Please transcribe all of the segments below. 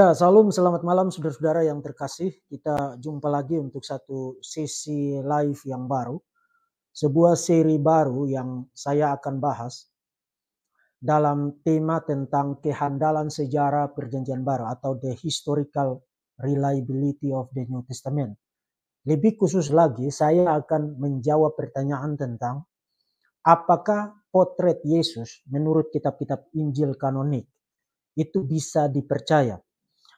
Ya, salam selamat malam saudara-saudara yang terkasih. Kita jumpa lagi untuk satu sesi live yang baru. Sebuah seri baru yang saya akan bahas dalam tema tentang kehandalan sejarah perjanjian baru atau the historical reliability of the New Testament. Lebih khusus lagi, saya akan menjawab pertanyaan tentang apakah potret Yesus menurut kitab-kitab Injil kanonik itu bisa dipercaya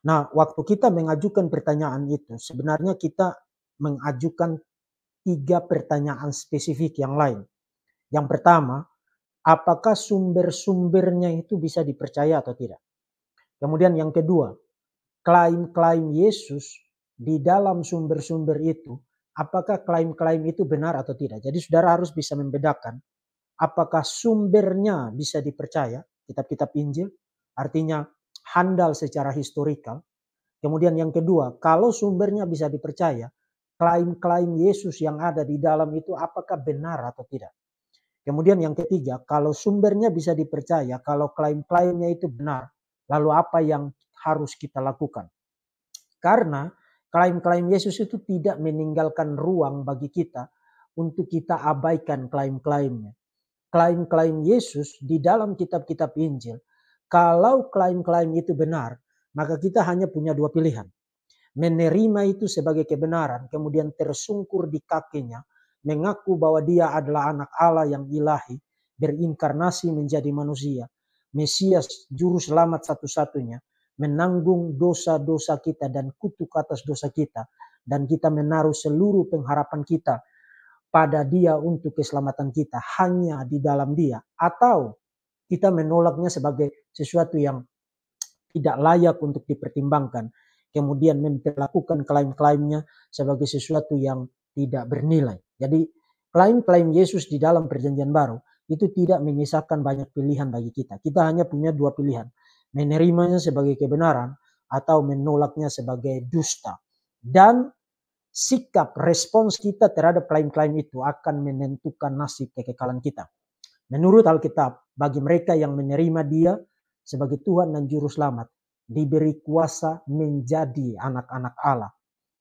Nah, waktu kita mengajukan pertanyaan itu, sebenarnya kita mengajukan tiga pertanyaan spesifik yang lain. Yang pertama, apakah sumber-sumbernya itu bisa dipercaya atau tidak? Kemudian yang kedua, klaim-klaim Yesus di dalam sumber-sumber itu, apakah klaim-klaim itu benar atau tidak? Jadi saudara harus bisa membedakan apakah sumbernya bisa dipercaya, kitab-kitab Injil, artinya handal secara historikal. Kemudian yang kedua, kalau sumbernya bisa dipercaya, klaim-klaim Yesus yang ada di dalam itu apakah benar atau tidak. Kemudian yang ketiga, kalau sumbernya bisa dipercaya, kalau klaim-klaimnya itu benar, lalu apa yang harus kita lakukan? Karena klaim-klaim Yesus itu tidak meninggalkan ruang bagi kita untuk kita abaikan klaim-klaimnya. Klaim-klaim Yesus di dalam kitab-kitab Injil kalau klaim-klaim itu benar, maka kita hanya punya dua pilihan. Menerima itu sebagai kebenaran, kemudian tersungkur di kakinya, mengaku bahwa dia adalah anak Allah yang ilahi, berinkarnasi menjadi manusia, Mesias juru selamat satu-satunya, menanggung dosa-dosa kita dan kutuk atas dosa kita, dan kita menaruh seluruh pengharapan kita pada dia untuk keselamatan kita hanya di dalam dia atau kita menolaknya sebagai sesuatu yang tidak layak untuk dipertimbangkan. Kemudian memperlakukan klaim-klaimnya sebagai sesuatu yang tidak bernilai. Jadi klaim-klaim Yesus di dalam perjanjian baru itu tidak menyisakan banyak pilihan bagi kita. Kita hanya punya dua pilihan. Menerimanya sebagai kebenaran atau menolaknya sebagai dusta. Dan sikap respons kita terhadap klaim-klaim itu akan menentukan nasib kekekalan kita. Menurut Alkitab, bagi mereka yang menerima dia sebagai Tuhan dan Juru Selamat, diberi kuasa menjadi anak-anak Allah.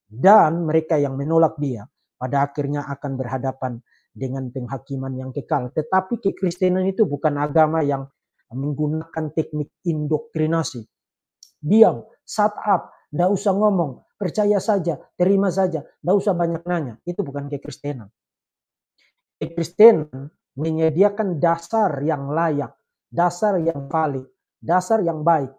Dan mereka yang menolak dia, pada akhirnya akan berhadapan dengan penghakiman yang kekal. Tetapi kekristenan itu bukan agama yang menggunakan teknik indoktrinasi. Diam, shut up, tidak usah ngomong, percaya saja, terima saja, tidak usah banyak nanya. Itu bukan kekristenan. Kekristenan menyediakan dasar yang layak, dasar yang valid, dasar yang baik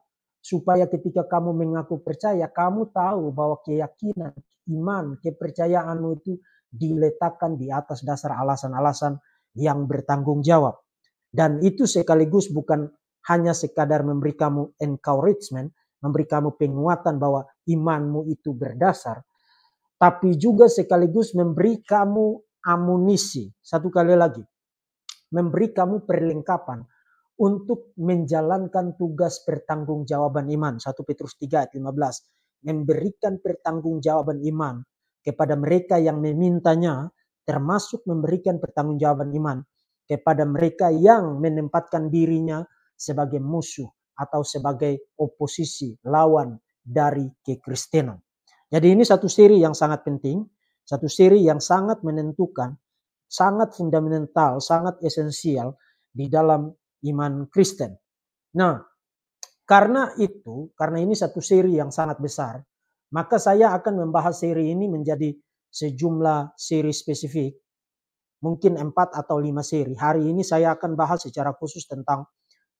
supaya ketika kamu mengaku percaya, kamu tahu bahwa keyakinan, iman, kepercayaanmu itu diletakkan di atas dasar alasan-alasan yang bertanggung jawab. Dan itu sekaligus bukan hanya sekadar memberi kamu encouragement, memberi kamu penguatan bahwa imanmu itu berdasar, tapi juga sekaligus memberi kamu amunisi. Satu kali lagi, memberi kamu perlengkapan untuk menjalankan tugas pertanggungjawaban iman. 1 Petrus 3 ayat 15. Memberikan pertanggungjawaban iman kepada mereka yang memintanya termasuk memberikan pertanggungjawaban iman kepada mereka yang menempatkan dirinya sebagai musuh atau sebagai oposisi lawan dari kekristenan. Jadi ini satu siri yang sangat penting, satu siri yang sangat menentukan sangat fundamental, sangat esensial di dalam iman Kristen. Nah, karena itu, karena ini satu seri yang sangat besar, maka saya akan membahas seri ini menjadi sejumlah seri spesifik, mungkin empat atau lima seri. Hari ini saya akan bahas secara khusus tentang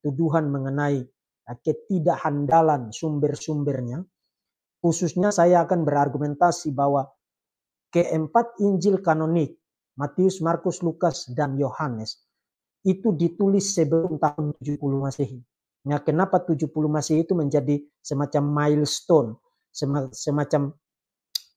tuduhan mengenai ketidakhandalan sumber-sumbernya. Khususnya saya akan berargumentasi bahwa keempat Injil kanonik Matius, Markus, Lukas, dan Yohanes itu ditulis sebelum tahun 70 Masehi. Nah, kenapa 70 Masehi itu menjadi semacam milestone, semacam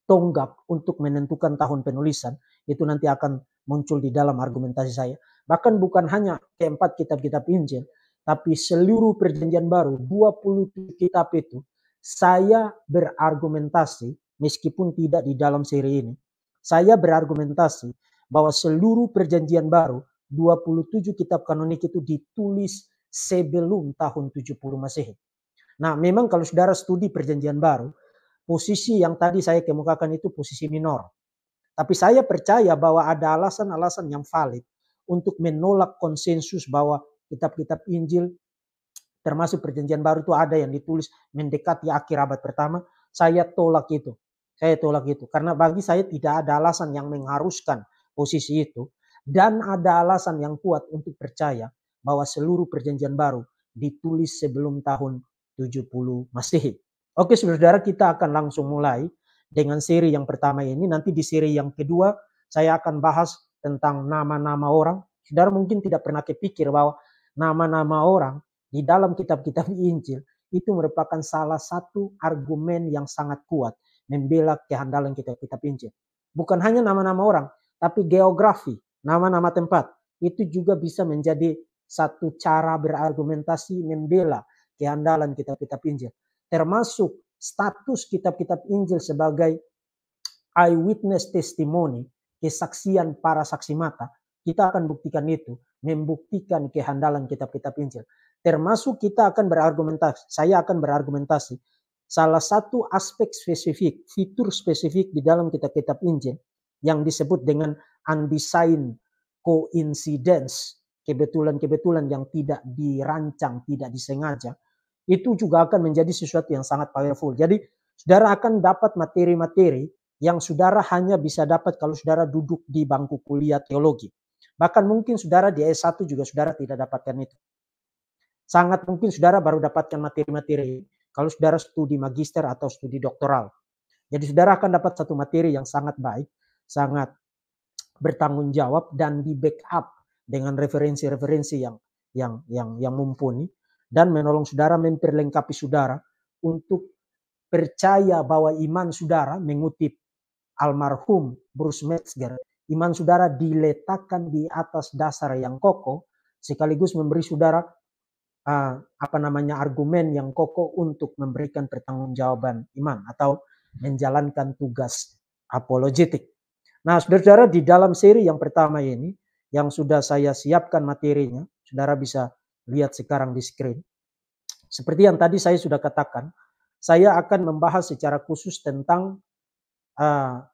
tonggak untuk menentukan tahun penulisan, itu nanti akan muncul di dalam argumentasi saya. Bahkan bukan hanya keempat kitab-kitab Injil, tapi seluruh perjanjian baru, 20 kitab itu, saya berargumentasi, meskipun tidak di dalam seri ini, saya berargumentasi bahwa seluruh perjanjian baru 27 kitab kanonik itu ditulis sebelum tahun 70 Masehi. Nah, memang kalau saudara studi perjanjian baru, posisi yang tadi saya kemukakan itu posisi minor. Tapi saya percaya bahwa ada alasan-alasan yang valid untuk menolak konsensus bahwa kitab-kitab Injil termasuk perjanjian baru itu ada yang ditulis mendekati akhir abad pertama. Saya tolak itu. Saya tolak itu karena bagi saya tidak ada alasan yang mengharuskan posisi itu dan ada alasan yang kuat untuk percaya bahwa seluruh perjanjian baru ditulis sebelum tahun 70 Masehi. Oke saudara, kita akan langsung mulai dengan seri yang pertama ini. Nanti di seri yang kedua saya akan bahas tentang nama-nama orang. Saudara mungkin tidak pernah kepikir bahwa nama-nama orang di dalam kitab-kitab Injil itu merupakan salah satu argumen yang sangat kuat membela kehandalan kitab-kitab Injil. Bukan hanya nama-nama orang, tapi geografi, nama-nama tempat. Itu juga bisa menjadi satu cara berargumentasi membela keandalan kitab-kitab Injil. Termasuk status kitab-kitab Injil sebagai eyewitness testimony, kesaksian para saksi mata. Kita akan buktikan itu, membuktikan kehandalan kitab-kitab Injil. Termasuk kita akan berargumentasi, saya akan berargumentasi. Salah satu aspek spesifik, fitur spesifik di dalam kitab-kitab Injil yang disebut dengan undesigned coincidence, kebetulan-kebetulan yang tidak dirancang, tidak disengaja, itu juga akan menjadi sesuatu yang sangat powerful. Jadi saudara akan dapat materi-materi yang saudara hanya bisa dapat kalau saudara duduk di bangku kuliah teologi. Bahkan mungkin saudara di S1 juga saudara tidak dapatkan itu. Sangat mungkin saudara baru dapatkan materi-materi kalau saudara studi magister atau studi doktoral. Jadi saudara akan dapat satu materi yang sangat baik sangat bertanggung jawab dan di backup dengan referensi-referensi yang yang yang yang mumpuni dan menolong saudara memperlengkapi saudara untuk percaya bahwa iman saudara mengutip almarhum Bruce Metzger iman saudara diletakkan di atas dasar yang kokoh sekaligus memberi saudara uh, apa namanya argumen yang kokoh untuk memberikan pertanggungjawaban iman atau menjalankan tugas apologetik Nah, saudara-saudara di dalam seri yang pertama ini yang sudah saya siapkan materinya, saudara bisa lihat sekarang di screen. Seperti yang tadi saya sudah katakan, saya akan membahas secara khusus tentang uh,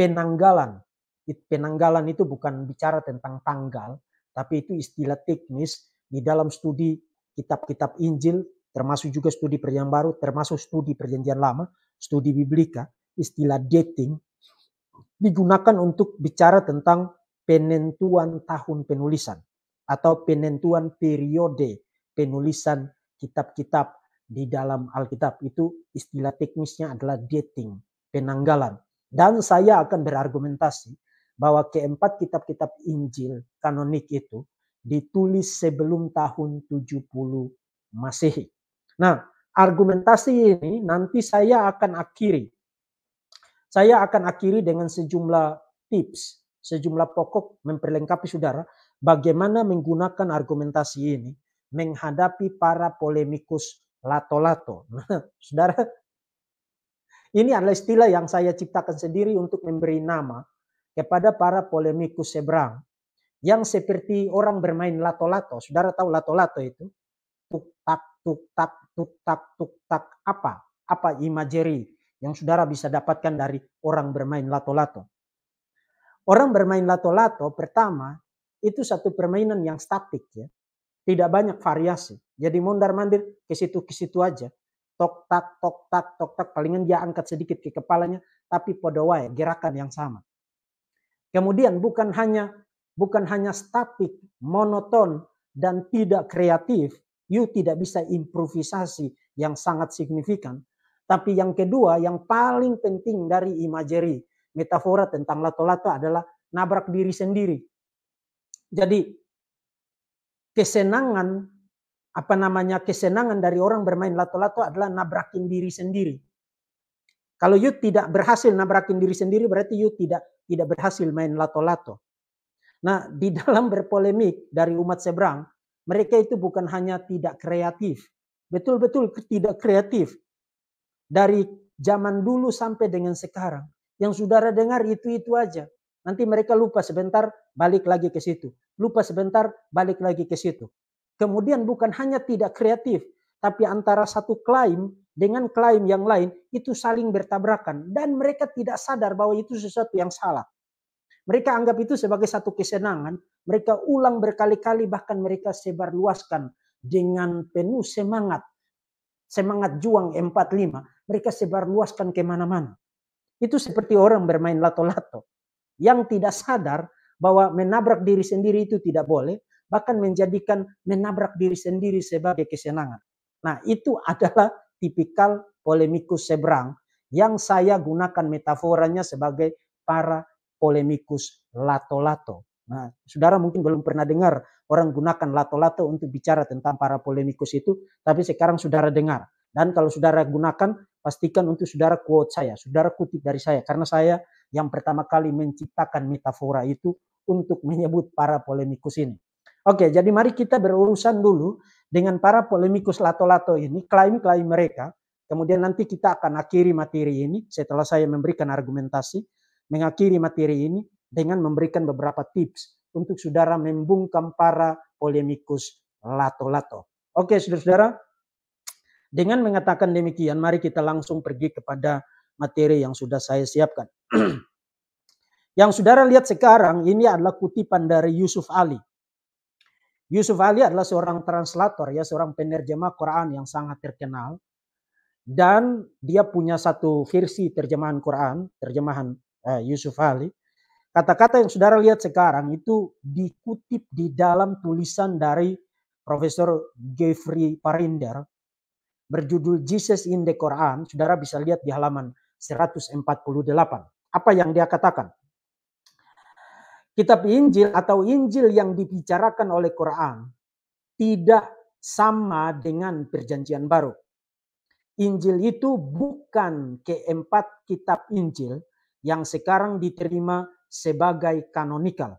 penanggalan. Penanggalan itu bukan bicara tentang tanggal, tapi itu istilah teknis di dalam studi kitab-kitab Injil, termasuk juga studi Perjanjian Baru, termasuk studi Perjanjian Lama, studi Biblika, istilah dating digunakan untuk bicara tentang penentuan tahun penulisan atau penentuan periode penulisan kitab-kitab di dalam Alkitab itu istilah teknisnya adalah dating, penanggalan. Dan saya akan berargumentasi bahwa keempat kitab-kitab Injil kanonik itu ditulis sebelum tahun 70 Masehi. Nah, argumentasi ini nanti saya akan akhiri saya akan akhiri dengan sejumlah tips, sejumlah pokok memperlengkapi saudara bagaimana menggunakan argumentasi ini menghadapi para polemikus lato-lato. Nah, saudara, ini adalah istilah yang saya ciptakan sendiri untuk memberi nama kepada para polemikus seberang yang seperti orang bermain lato-lato. Saudara tahu lato-lato itu? Tuk tak tuk tak tuk tak tuk tak apa? Apa imajeri? yang saudara bisa dapatkan dari orang bermain lato-lato. Orang bermain lato-lato pertama itu satu permainan yang statik ya. Tidak banyak variasi. Jadi mondar-mandir ke situ ke situ aja. Tok tak tok tak tok tak palingan dia angkat sedikit ke kepalanya tapi pada wae gerakan yang sama. Kemudian bukan hanya bukan hanya statik, monoton dan tidak kreatif, you tidak bisa improvisasi yang sangat signifikan, tapi yang kedua, yang paling penting dari imajeri, metafora tentang lato-lato adalah nabrak diri sendiri. Jadi kesenangan, apa namanya kesenangan dari orang bermain lato-lato adalah nabrakin diri sendiri. Kalau you tidak berhasil nabrakin diri sendiri berarti you tidak tidak berhasil main lato-lato. Nah, di dalam berpolemik dari umat seberang, mereka itu bukan hanya tidak kreatif, betul-betul tidak kreatif, dari zaman dulu sampai dengan sekarang yang saudara dengar itu-itu aja. Nanti mereka lupa sebentar, balik lagi ke situ. Lupa sebentar, balik lagi ke situ. Kemudian bukan hanya tidak kreatif, tapi antara satu klaim dengan klaim yang lain itu saling bertabrakan dan mereka tidak sadar bahwa itu sesuatu yang salah. Mereka anggap itu sebagai satu kesenangan, mereka ulang berkali-kali bahkan mereka sebarluaskan dengan penuh semangat semangat juang 45, mereka sebarluaskan kemana-mana. Itu seperti orang bermain lato-lato. Yang tidak sadar bahwa menabrak diri sendiri itu tidak boleh, bahkan menjadikan menabrak diri sendiri sebagai kesenangan. Nah itu adalah tipikal polemikus seberang yang saya gunakan metaforanya sebagai para polemikus lato-lato. Nah, saudara mungkin belum pernah dengar orang gunakan lato-lato untuk bicara tentang para polemikus itu, tapi sekarang saudara dengar. Dan kalau saudara gunakan, pastikan untuk saudara quote saya, saudara kutip dari saya, karena saya yang pertama kali menciptakan metafora itu untuk menyebut para polemikus ini. Oke, jadi mari kita berurusan dulu dengan para polemikus lato-lato ini, klaim-klaim mereka. Kemudian nanti kita akan akhiri materi ini setelah saya memberikan argumentasi, mengakhiri materi ini dengan memberikan beberapa tips untuk saudara membungkam para polemikus lato-lato. Oke, saudara-saudara, dengan mengatakan demikian, mari kita langsung pergi kepada materi yang sudah saya siapkan. yang saudara lihat sekarang ini adalah kutipan dari Yusuf Ali. Yusuf Ali adalah seorang translator ya, seorang penerjemah Quran yang sangat terkenal dan dia punya satu versi terjemahan Quran, terjemahan uh, Yusuf Ali Kata-kata yang saudara lihat sekarang itu dikutip di dalam tulisan dari Profesor Jeffrey Parinder berjudul Jesus in the Quran. Saudara bisa lihat di halaman 148. Apa yang dia katakan? Kitab Injil atau Injil yang dibicarakan oleh Quran tidak sama dengan perjanjian baru. Injil itu bukan keempat kitab Injil yang sekarang diterima sebagai kanonikal.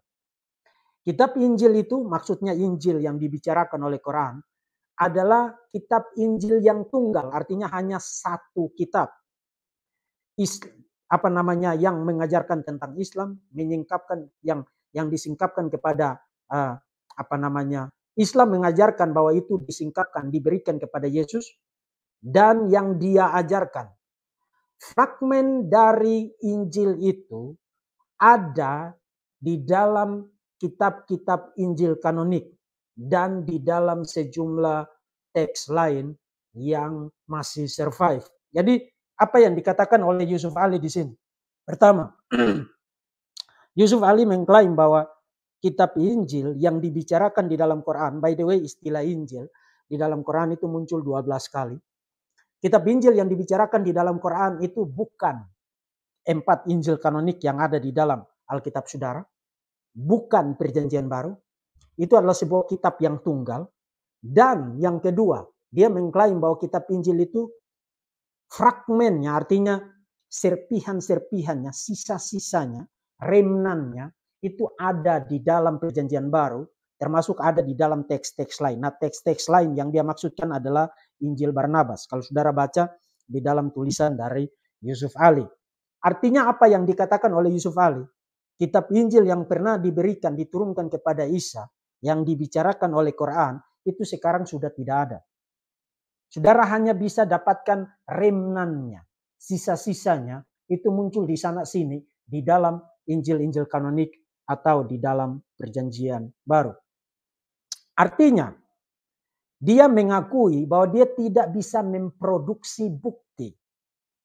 Kitab Injil itu maksudnya Injil yang dibicarakan oleh Quran adalah kitab Injil yang tunggal, artinya hanya satu kitab. Islam apa namanya yang mengajarkan tentang Islam, menyingkapkan yang yang disingkapkan kepada uh, apa namanya Islam mengajarkan bahwa itu disingkapkan diberikan kepada Yesus dan yang dia ajarkan. Fragmen dari Injil itu ada di dalam kitab-kitab Injil kanonik dan di dalam sejumlah teks lain yang masih survive. Jadi apa yang dikatakan oleh Yusuf Ali di sini? Pertama, Yusuf Ali mengklaim bahwa kitab Injil yang dibicarakan di dalam Quran, by the way istilah Injil di dalam Quran itu muncul 12 kali. Kitab Injil yang dibicarakan di dalam Quran itu bukan empat Injil kanonik yang ada di dalam Alkitab Saudara, bukan perjanjian baru. Itu adalah sebuah kitab yang tunggal. Dan yang kedua, dia mengklaim bahwa kitab Injil itu fragmennya, artinya serpihan-serpihannya, sisa-sisanya, remnannya, itu ada di dalam perjanjian baru, termasuk ada di dalam teks-teks lain. Nah teks-teks lain yang dia maksudkan adalah Injil Barnabas. Kalau saudara baca di dalam tulisan dari Yusuf Ali. Artinya apa yang dikatakan oleh Yusuf Ali? Kitab Injil yang pernah diberikan, diturunkan kepada Isa, yang dibicarakan oleh Quran, itu sekarang sudah tidak ada. Saudara hanya bisa dapatkan remnannya, sisa-sisanya itu muncul di sana sini di dalam Injil-Injil kanonik atau di dalam perjanjian baru. Artinya, dia mengakui bahwa dia tidak bisa memproduksi bukti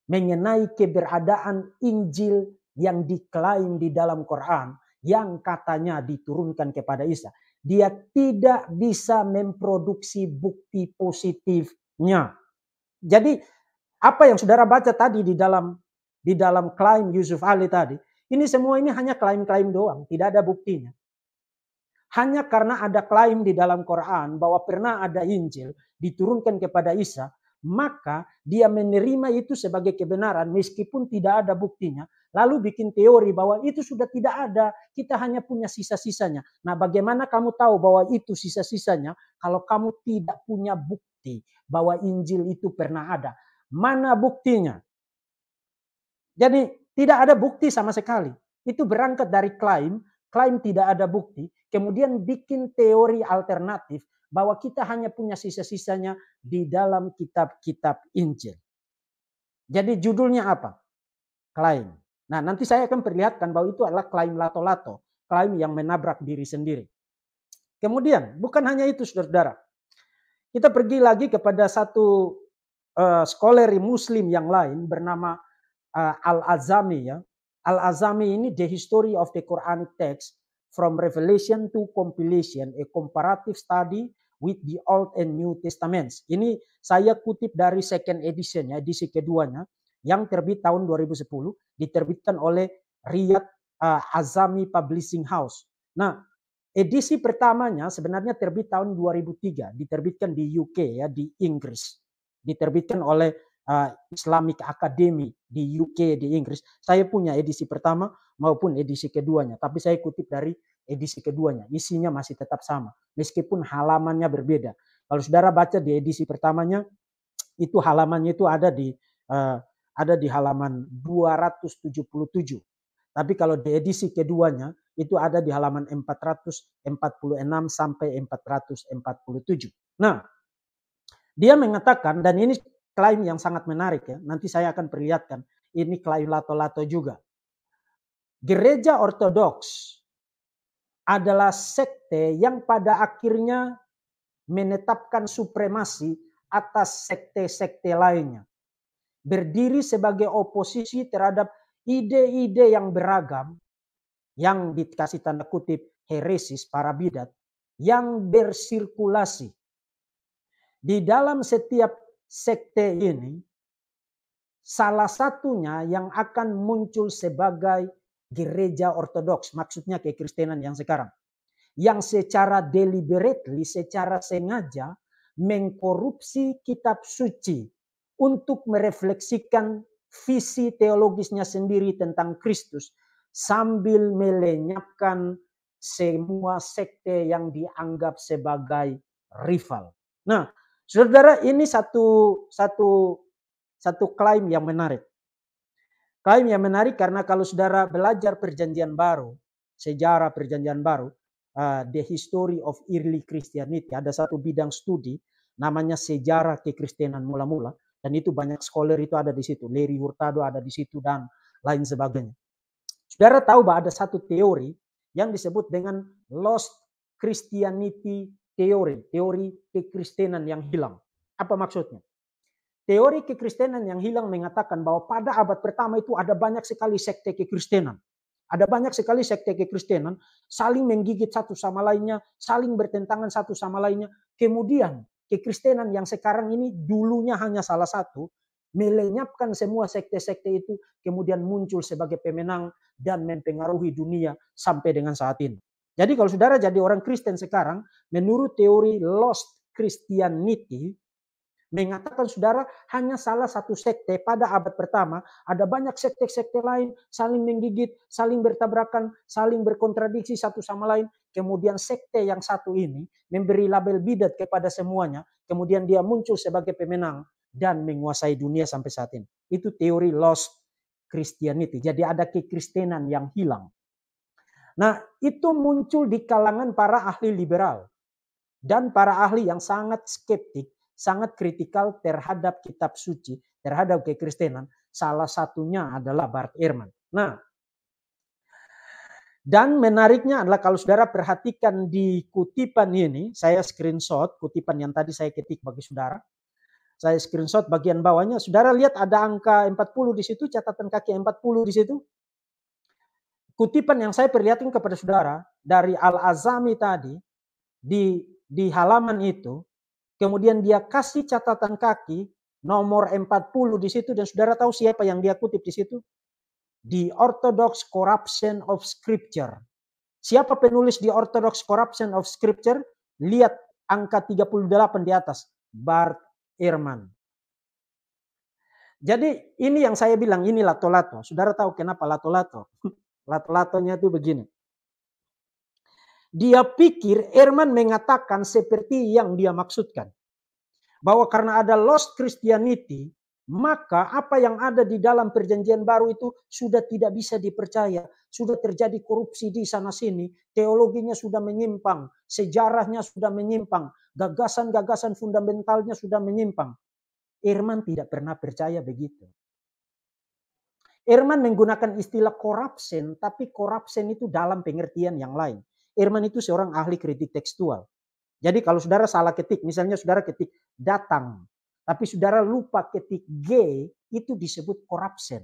mengenai keberadaan Injil yang diklaim di dalam Quran yang katanya diturunkan kepada Isa. Dia tidak bisa memproduksi bukti positifnya. Jadi apa yang saudara baca tadi di dalam di dalam klaim Yusuf Ali tadi, ini semua ini hanya klaim-klaim doang, tidak ada buktinya. Hanya karena ada klaim di dalam Quran bahwa pernah ada Injil diturunkan kepada Isa, maka dia menerima itu sebagai kebenaran meskipun tidak ada buktinya. Lalu bikin teori bahwa itu sudah tidak ada, kita hanya punya sisa-sisanya. Nah, bagaimana kamu tahu bahwa itu sisa-sisanya kalau kamu tidak punya bukti bahwa Injil itu pernah ada? Mana buktinya? Jadi, tidak ada bukti sama sekali. Itu berangkat dari klaim, klaim tidak ada bukti, kemudian bikin teori alternatif bahwa kita hanya punya sisa-sisanya di dalam kitab-kitab Injil. Jadi judulnya apa? Klaim. Nah nanti saya akan perlihatkan bahwa itu adalah klaim lato-lato. Klaim yang menabrak diri sendiri. Kemudian bukan hanya itu saudara-saudara. Kita pergi lagi kepada satu uh, eh, skoleri muslim yang lain bernama uh, Al-Azami ya. Al-Azami ini The History of the Quranic Text from Revelation to Compilation, a Comparative Study with the Old and New Testaments. Ini saya kutip dari second edition ya, edisi keduanya yang terbit tahun 2010 diterbitkan oleh Riyad uh, Azami Publishing House. Nah, edisi pertamanya sebenarnya terbit tahun 2003, diterbitkan di UK ya, di Inggris. Diterbitkan oleh uh, Islamic Academy di UK di Inggris. Saya punya edisi pertama maupun edisi keduanya, tapi saya kutip dari edisi keduanya. Isinya masih tetap sama, meskipun halamannya berbeda. Kalau saudara baca di edisi pertamanya, itu halamannya itu ada di uh, ada di halaman 277. Tapi kalau di edisi keduanya itu ada di halaman 446 sampai 447. Nah, dia mengatakan dan ini klaim yang sangat menarik ya. Nanti saya akan perlihatkan. Ini klaim lato-lato juga. Gereja Ortodoks adalah sekte yang pada akhirnya menetapkan supremasi atas sekte-sekte lainnya. Berdiri sebagai oposisi terhadap ide-ide yang beragam yang dikasih tanda kutip heresis para bidat yang bersirkulasi. Di dalam setiap sekte ini salah satunya yang akan muncul sebagai gereja ortodoks, maksudnya kekristenan yang sekarang. Yang secara deliberately, secara sengaja mengkorupsi kitab suci untuk merefleksikan visi teologisnya sendiri tentang Kristus sambil melenyapkan semua sekte yang dianggap sebagai rival. Nah, saudara ini satu satu satu klaim yang menarik. Kaim yang menarik karena kalau saudara belajar perjanjian baru, sejarah perjanjian baru, uh, The History of Early Christianity, ada satu bidang studi namanya sejarah kekristenan mula-mula. Dan itu banyak scholar itu ada di situ. Larry Hurtado ada di situ dan lain sebagainya. Saudara tahu bahwa ada satu teori yang disebut dengan Lost Christianity Theory. Teori kekristenan yang hilang. Apa maksudnya? teori kekristenan yang hilang mengatakan bahwa pada abad pertama itu ada banyak sekali sekte kekristenan. Ada banyak sekali sekte kekristenan saling menggigit satu sama lainnya, saling bertentangan satu sama lainnya. Kemudian kekristenan yang sekarang ini dulunya hanya salah satu, melenyapkan semua sekte-sekte itu, kemudian muncul sebagai pemenang dan mempengaruhi dunia sampai dengan saat ini. Jadi kalau saudara jadi orang Kristen sekarang, menurut teori Lost Christianity, mengatakan saudara hanya salah satu sekte pada abad pertama ada banyak sekte-sekte lain saling menggigit, saling bertabrakan, saling berkontradiksi satu sama lain. Kemudian sekte yang satu ini memberi label bidat kepada semuanya, kemudian dia muncul sebagai pemenang dan menguasai dunia sampai saat ini. Itu teori lost Christianity. Jadi ada kekristenan yang hilang. Nah, itu muncul di kalangan para ahli liberal dan para ahli yang sangat skeptik sangat kritikal terhadap kitab suci, terhadap kekristenan. Salah satunya adalah Bart Ehrman. Nah, dan menariknya adalah kalau saudara perhatikan di kutipan ini, saya screenshot kutipan yang tadi saya ketik bagi saudara. Saya screenshot bagian bawahnya, saudara lihat ada angka 40 di situ, catatan kaki 40 di situ. Kutipan yang saya perlihatkan kepada saudara dari Al-Azami tadi di di halaman itu kemudian dia kasih catatan kaki nomor 40 di situ dan saudara tahu siapa yang dia kutip di situ? The Orthodox Corruption of Scripture. Siapa penulis Di Orthodox Corruption of Scripture? Lihat angka 38 di atas, Bart Ehrman. Jadi ini yang saya bilang, ini lato-lato. Saudara tahu kenapa lato-lato? Lato-latonya itu begini. Dia pikir Herman mengatakan seperti yang dia maksudkan. Bahwa karena ada lost Christianity, maka apa yang ada di dalam perjanjian baru itu sudah tidak bisa dipercaya, sudah terjadi korupsi di sana sini, teologinya sudah menyimpang, sejarahnya sudah menyimpang, gagasan-gagasan fundamentalnya sudah menyimpang. Irman tidak pernah percaya begitu. Irman menggunakan istilah korupsen, tapi korupsen itu dalam pengertian yang lain. Irman itu seorang ahli kritik tekstual. Jadi kalau saudara salah ketik, misalnya saudara ketik datang, tapi saudara lupa ketik G, itu disebut corruption.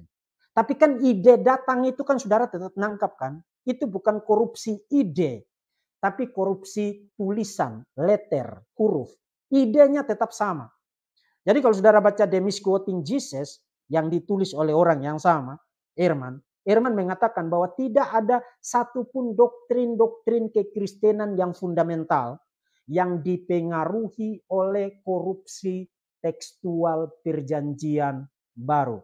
Tapi kan ide datang itu kan saudara tetap nangkap kan. Itu bukan korupsi ide, tapi korupsi tulisan, letter, huruf. Idenya tetap sama. Jadi kalau saudara baca The Misquoting Jesus yang ditulis oleh orang yang sama, Irman, Irman mengatakan bahwa tidak ada satupun doktrin-doktrin kekristenan yang fundamental yang dipengaruhi oleh korupsi tekstual perjanjian baru.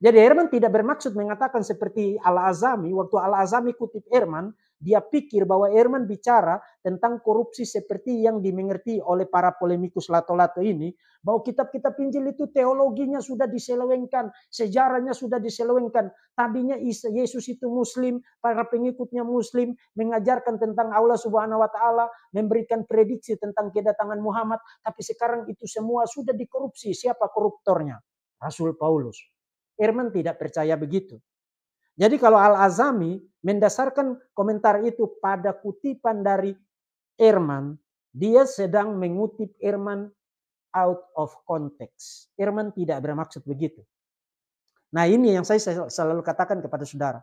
Jadi Herman tidak bermaksud mengatakan seperti Al-Azami. Waktu Al-Azami kutip Herman, dia pikir bahwa Herman bicara tentang korupsi seperti yang dimengerti oleh para polemikus lato-lato ini. Bahwa kitab-kitab Injil itu teologinya sudah diselewengkan. Sejarahnya sudah diselewengkan. Tadinya Yesus itu muslim, para pengikutnya muslim. Mengajarkan tentang Allah subhanahu wa ta'ala. Memberikan prediksi tentang kedatangan Muhammad. Tapi sekarang itu semua sudah dikorupsi. Siapa koruptornya? Rasul Paulus. Herman tidak percaya begitu. Jadi kalau Al-Azami mendasarkan komentar itu pada kutipan dari Irman, dia sedang mengutip Irman out of context. Irman tidak bermaksud begitu. Nah ini yang saya selalu katakan kepada saudara.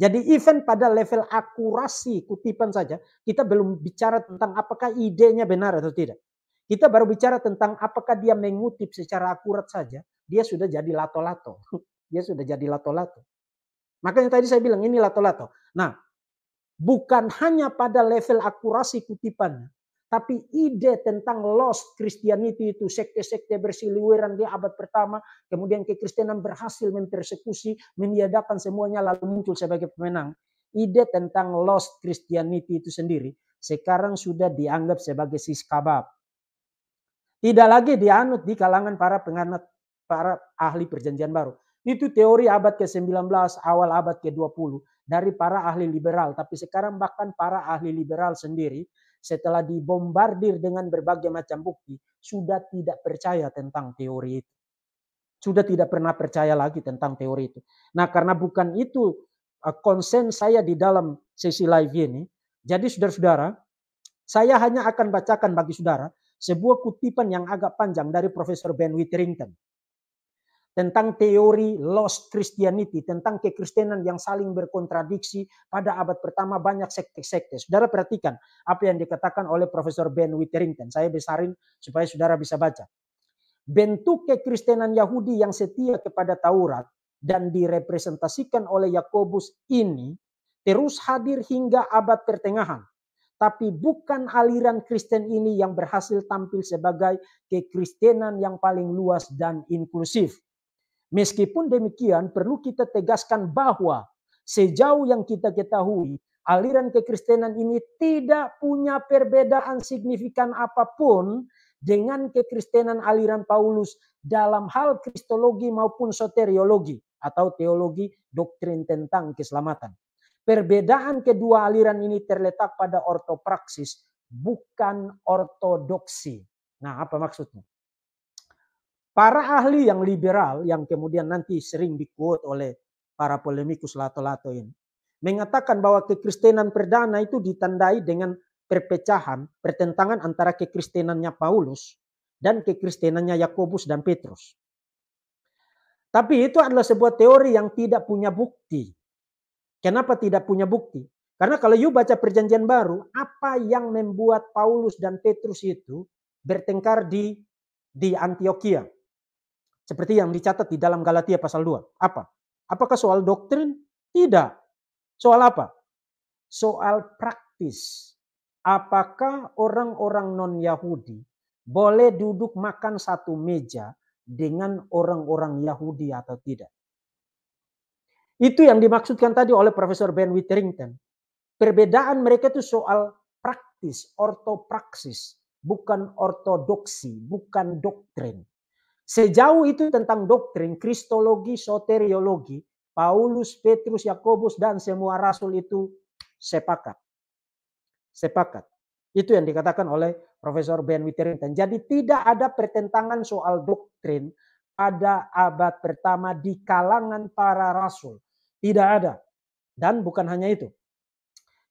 Jadi event pada level akurasi kutipan saja, kita belum bicara tentang apakah idenya benar atau tidak. Kita baru bicara tentang apakah dia mengutip secara akurat saja, dia sudah jadi lato-lato. Dia sudah jadi lato-lato. Makanya tadi saya bilang ini lato-lato. Nah, bukan hanya pada level akurasi kutipannya, tapi ide tentang lost Christianity itu sekte-sekte bersiluweran di abad pertama, kemudian kekristenan berhasil mempersekusi, meniadakan semuanya lalu muncul sebagai pemenang. Ide tentang lost Christianity itu sendiri sekarang sudah dianggap sebagai sis kabab. Tidak lagi dianut di kalangan para penganut para ahli perjanjian baru, itu teori abad ke-19, awal abad ke-20 dari para ahli liberal. Tapi sekarang bahkan para ahli liberal sendiri setelah dibombardir dengan berbagai macam bukti, sudah tidak percaya tentang teori itu. Sudah tidak pernah percaya lagi tentang teori itu. Nah karena bukan itu eh, konsen saya di dalam sesi live ini, jadi saudara-saudara, saya hanya akan bacakan bagi saudara sebuah kutipan yang agak panjang dari Profesor Ben Witherington tentang teori lost Christianity, tentang kekristenan yang saling berkontradiksi pada abad pertama banyak sekte-sekte. Saudara perhatikan apa yang dikatakan oleh Profesor Ben Witterington. Saya besarin supaya saudara bisa baca. Bentuk kekristenan Yahudi yang setia kepada Taurat dan direpresentasikan oleh Yakobus ini terus hadir hingga abad pertengahan. Tapi bukan aliran Kristen ini yang berhasil tampil sebagai kekristenan yang paling luas dan inklusif Meskipun demikian, perlu kita tegaskan bahwa sejauh yang kita ketahui, aliran kekristenan ini tidak punya perbedaan signifikan apapun dengan kekristenan aliran Paulus dalam hal kristologi maupun soteriologi atau teologi doktrin tentang keselamatan. Perbedaan kedua aliran ini terletak pada ortopraksis bukan ortodoksi. Nah, apa maksudnya? Para ahli yang liberal yang kemudian nanti sering dikuat oleh para polemikus lato-lato ini mengatakan bahwa kekristenan perdana itu ditandai dengan perpecahan, pertentangan antara kekristenannya Paulus dan kekristenannya Yakobus dan Petrus. Tapi itu adalah sebuah teori yang tidak punya bukti. Kenapa tidak punya bukti? Karena kalau you baca perjanjian baru, apa yang membuat Paulus dan Petrus itu bertengkar di di Antioquia? Seperti yang dicatat di dalam Galatia pasal 2. Apa? Apakah soal doktrin? Tidak. Soal apa? Soal praktis. Apakah orang-orang non-Yahudi boleh duduk makan satu meja dengan orang-orang Yahudi atau tidak? Itu yang dimaksudkan tadi oleh Profesor Ben Witherington Perbedaan mereka itu soal praktis, ortopraksis, bukan ortodoksi, bukan doktrin. Sejauh itu tentang doktrin, kristologi, soteriologi, Paulus, Petrus, Yakobus dan semua rasul itu sepakat. Sepakat. Itu yang dikatakan oleh Profesor Ben Witterington. Jadi tidak ada pertentangan soal doktrin pada abad pertama di kalangan para rasul. Tidak ada. Dan bukan hanya itu.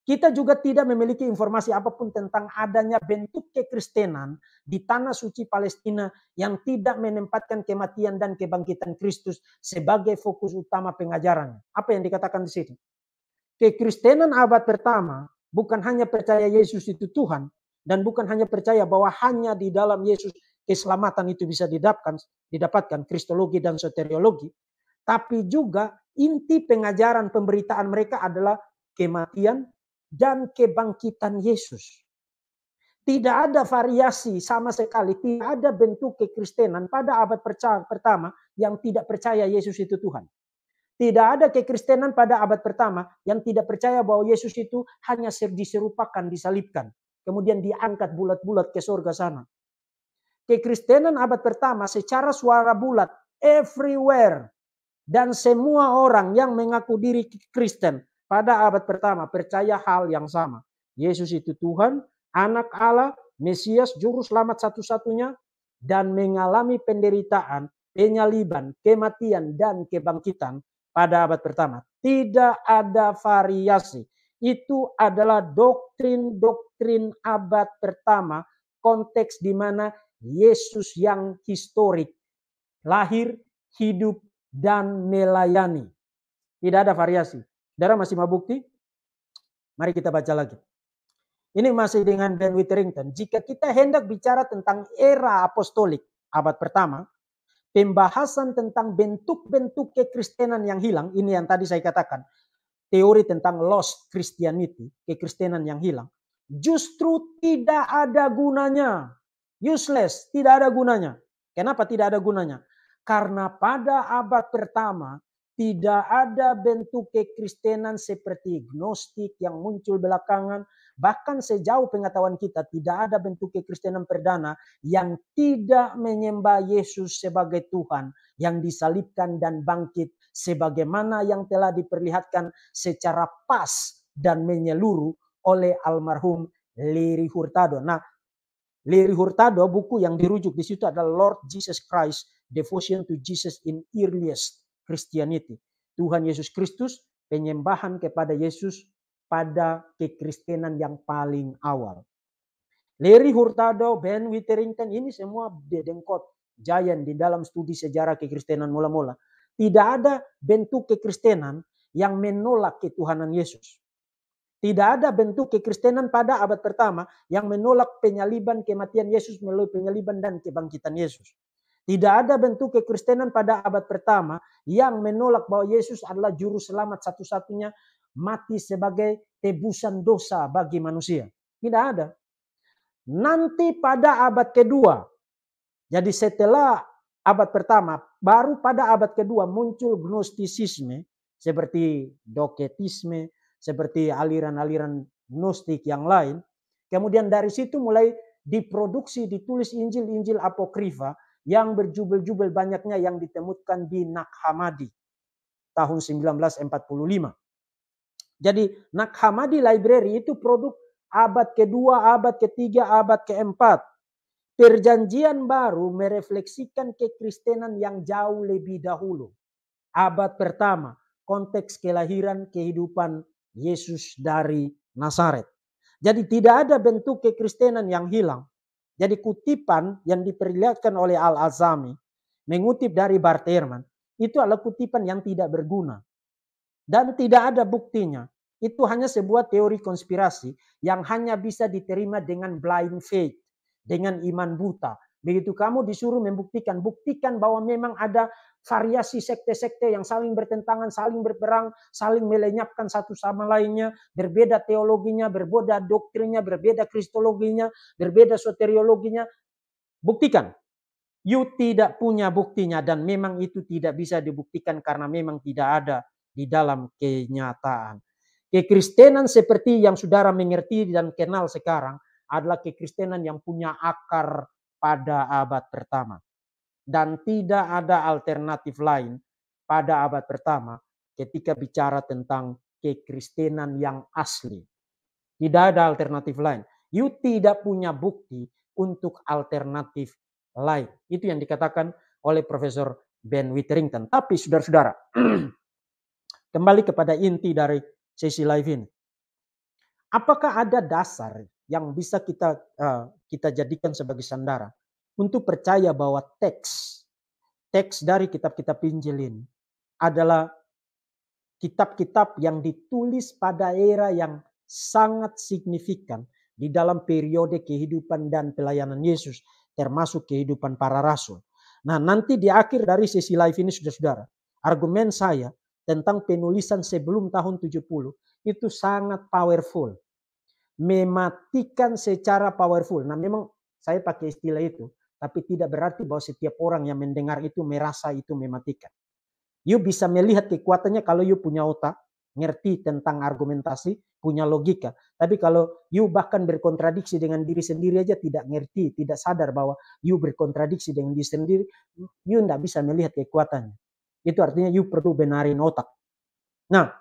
Kita juga tidak memiliki informasi apapun tentang adanya bentuk kekristenan di tanah suci Palestina yang tidak menempatkan kematian dan kebangkitan Kristus sebagai fokus utama pengajaran. Apa yang dikatakan di sini? Kekristenan abad pertama bukan hanya percaya Yesus itu Tuhan dan bukan hanya percaya bahwa hanya di dalam Yesus keselamatan itu bisa didapatkan, didapatkan kristologi dan soteriologi, tapi juga inti pengajaran pemberitaan mereka adalah kematian, dan kebangkitan Yesus. Tidak ada variasi sama sekali, tidak ada bentuk kekristenan pada abad pertama yang tidak percaya Yesus itu Tuhan. Tidak ada kekristenan pada abad pertama yang tidak percaya bahwa Yesus itu hanya diserupakan, disalibkan. Kemudian diangkat bulat-bulat ke surga sana. Kekristenan abad pertama secara suara bulat, everywhere. Dan semua orang yang mengaku diri Kristen pada abad pertama percaya hal yang sama. Yesus itu Tuhan, anak Allah, Mesias, juru selamat satu-satunya, dan mengalami penderitaan, penyaliban, kematian, dan kebangkitan pada abad pertama. Tidak ada variasi. Itu adalah doktrin-doktrin abad pertama, konteks di mana Yesus yang historik, lahir, hidup, dan melayani. Tidak ada variasi darah masih mabuk bukti? Mari kita baca lagi. Ini masih dengan Ben Witherington. Jika kita hendak bicara tentang era apostolik abad pertama, pembahasan tentang bentuk-bentuk kekristenan yang hilang, ini yang tadi saya katakan, teori tentang lost Christianity, kekristenan yang hilang, justru tidak ada gunanya. Useless, tidak ada gunanya. Kenapa tidak ada gunanya? Karena pada abad pertama tidak ada bentuk kekristenan seperti gnostik yang muncul belakangan. Bahkan sejauh pengetahuan kita tidak ada bentuk kekristenan perdana yang tidak menyembah Yesus sebagai Tuhan yang disalibkan dan bangkit sebagaimana yang telah diperlihatkan secara pas dan menyeluruh oleh almarhum Liri Hurtado. Nah, Liri Hurtado buku yang dirujuk di situ adalah Lord Jesus Christ Devotion to Jesus in Earliest Christianity. Tuhan Yesus Kristus, penyembahan kepada Yesus pada kekristenan yang paling awal. Larry Hurtado, Ben Witherington ini semua bedengkot giant di dalam studi sejarah kekristenan mula-mula. Tidak ada bentuk kekristenan yang menolak ketuhanan Yesus. Tidak ada bentuk kekristenan pada abad pertama yang menolak penyaliban kematian Yesus melalui penyaliban dan kebangkitan Yesus. Tidak ada bentuk kekristenan pada abad pertama yang menolak bahwa Yesus adalah juru selamat satu-satunya mati sebagai tebusan dosa bagi manusia. Tidak ada. Nanti pada abad kedua, jadi setelah abad pertama, baru pada abad kedua muncul gnostisisme seperti doketisme, seperti aliran-aliran gnostik yang lain. Kemudian dari situ mulai diproduksi, ditulis Injil-Injil apokrifa yang berjubel-jubel banyaknya yang ditemukan di Nakhamadi tahun 1945. Jadi Nakhamadi Library itu produk abad kedua, abad ketiga, abad keempat. Perjanjian baru merefleksikan kekristenan yang jauh lebih dahulu. Abad pertama, konteks kelahiran kehidupan Yesus dari Nazaret. Jadi tidak ada bentuk kekristenan yang hilang. Jadi kutipan yang diperlihatkan oleh Al-Azami mengutip dari Barterman itu adalah kutipan yang tidak berguna dan tidak ada buktinya. Itu hanya sebuah teori konspirasi yang hanya bisa diterima dengan blind faith, dengan iman buta, Begitu kamu disuruh membuktikan, buktikan bahwa memang ada variasi sekte-sekte yang saling bertentangan, saling berperang, saling melenyapkan satu sama lainnya, berbeda teologinya, berbeda doktrinnya, berbeda kristologinya, berbeda soteriologinya. Buktikan. You tidak punya buktinya dan memang itu tidak bisa dibuktikan karena memang tidak ada di dalam kenyataan. Kekristenan seperti yang saudara mengerti dan kenal sekarang adalah kekristenan yang punya akar pada abad pertama dan tidak ada alternatif lain pada abad pertama ketika bicara tentang kekristenan yang asli. Tidak ada alternatif lain. You tidak punya bukti untuk alternatif lain. Itu yang dikatakan oleh Profesor Ben Witherington. Tapi saudara-saudara, kembali kepada inti dari sesi live ini. Apakah ada dasar yang bisa kita uh, kita jadikan sebagai sandaran untuk percaya bahwa teks teks dari kitab-kitab Injil ini adalah kitab-kitab yang ditulis pada era yang sangat signifikan di dalam periode kehidupan dan pelayanan Yesus termasuk kehidupan para rasul. Nah, nanti di akhir dari sesi live ini sudah saudara argumen saya tentang penulisan sebelum tahun 70 itu sangat powerful mematikan secara powerful. Nah, memang saya pakai istilah itu, tapi tidak berarti bahwa setiap orang yang mendengar itu merasa itu mematikan. You bisa melihat kekuatannya kalau you punya otak, ngerti tentang argumentasi, punya logika. Tapi kalau you bahkan berkontradiksi dengan diri sendiri aja tidak ngerti, tidak sadar bahwa you berkontradiksi dengan diri sendiri, you tidak bisa melihat kekuatannya. Itu artinya you perlu benarin otak. Nah,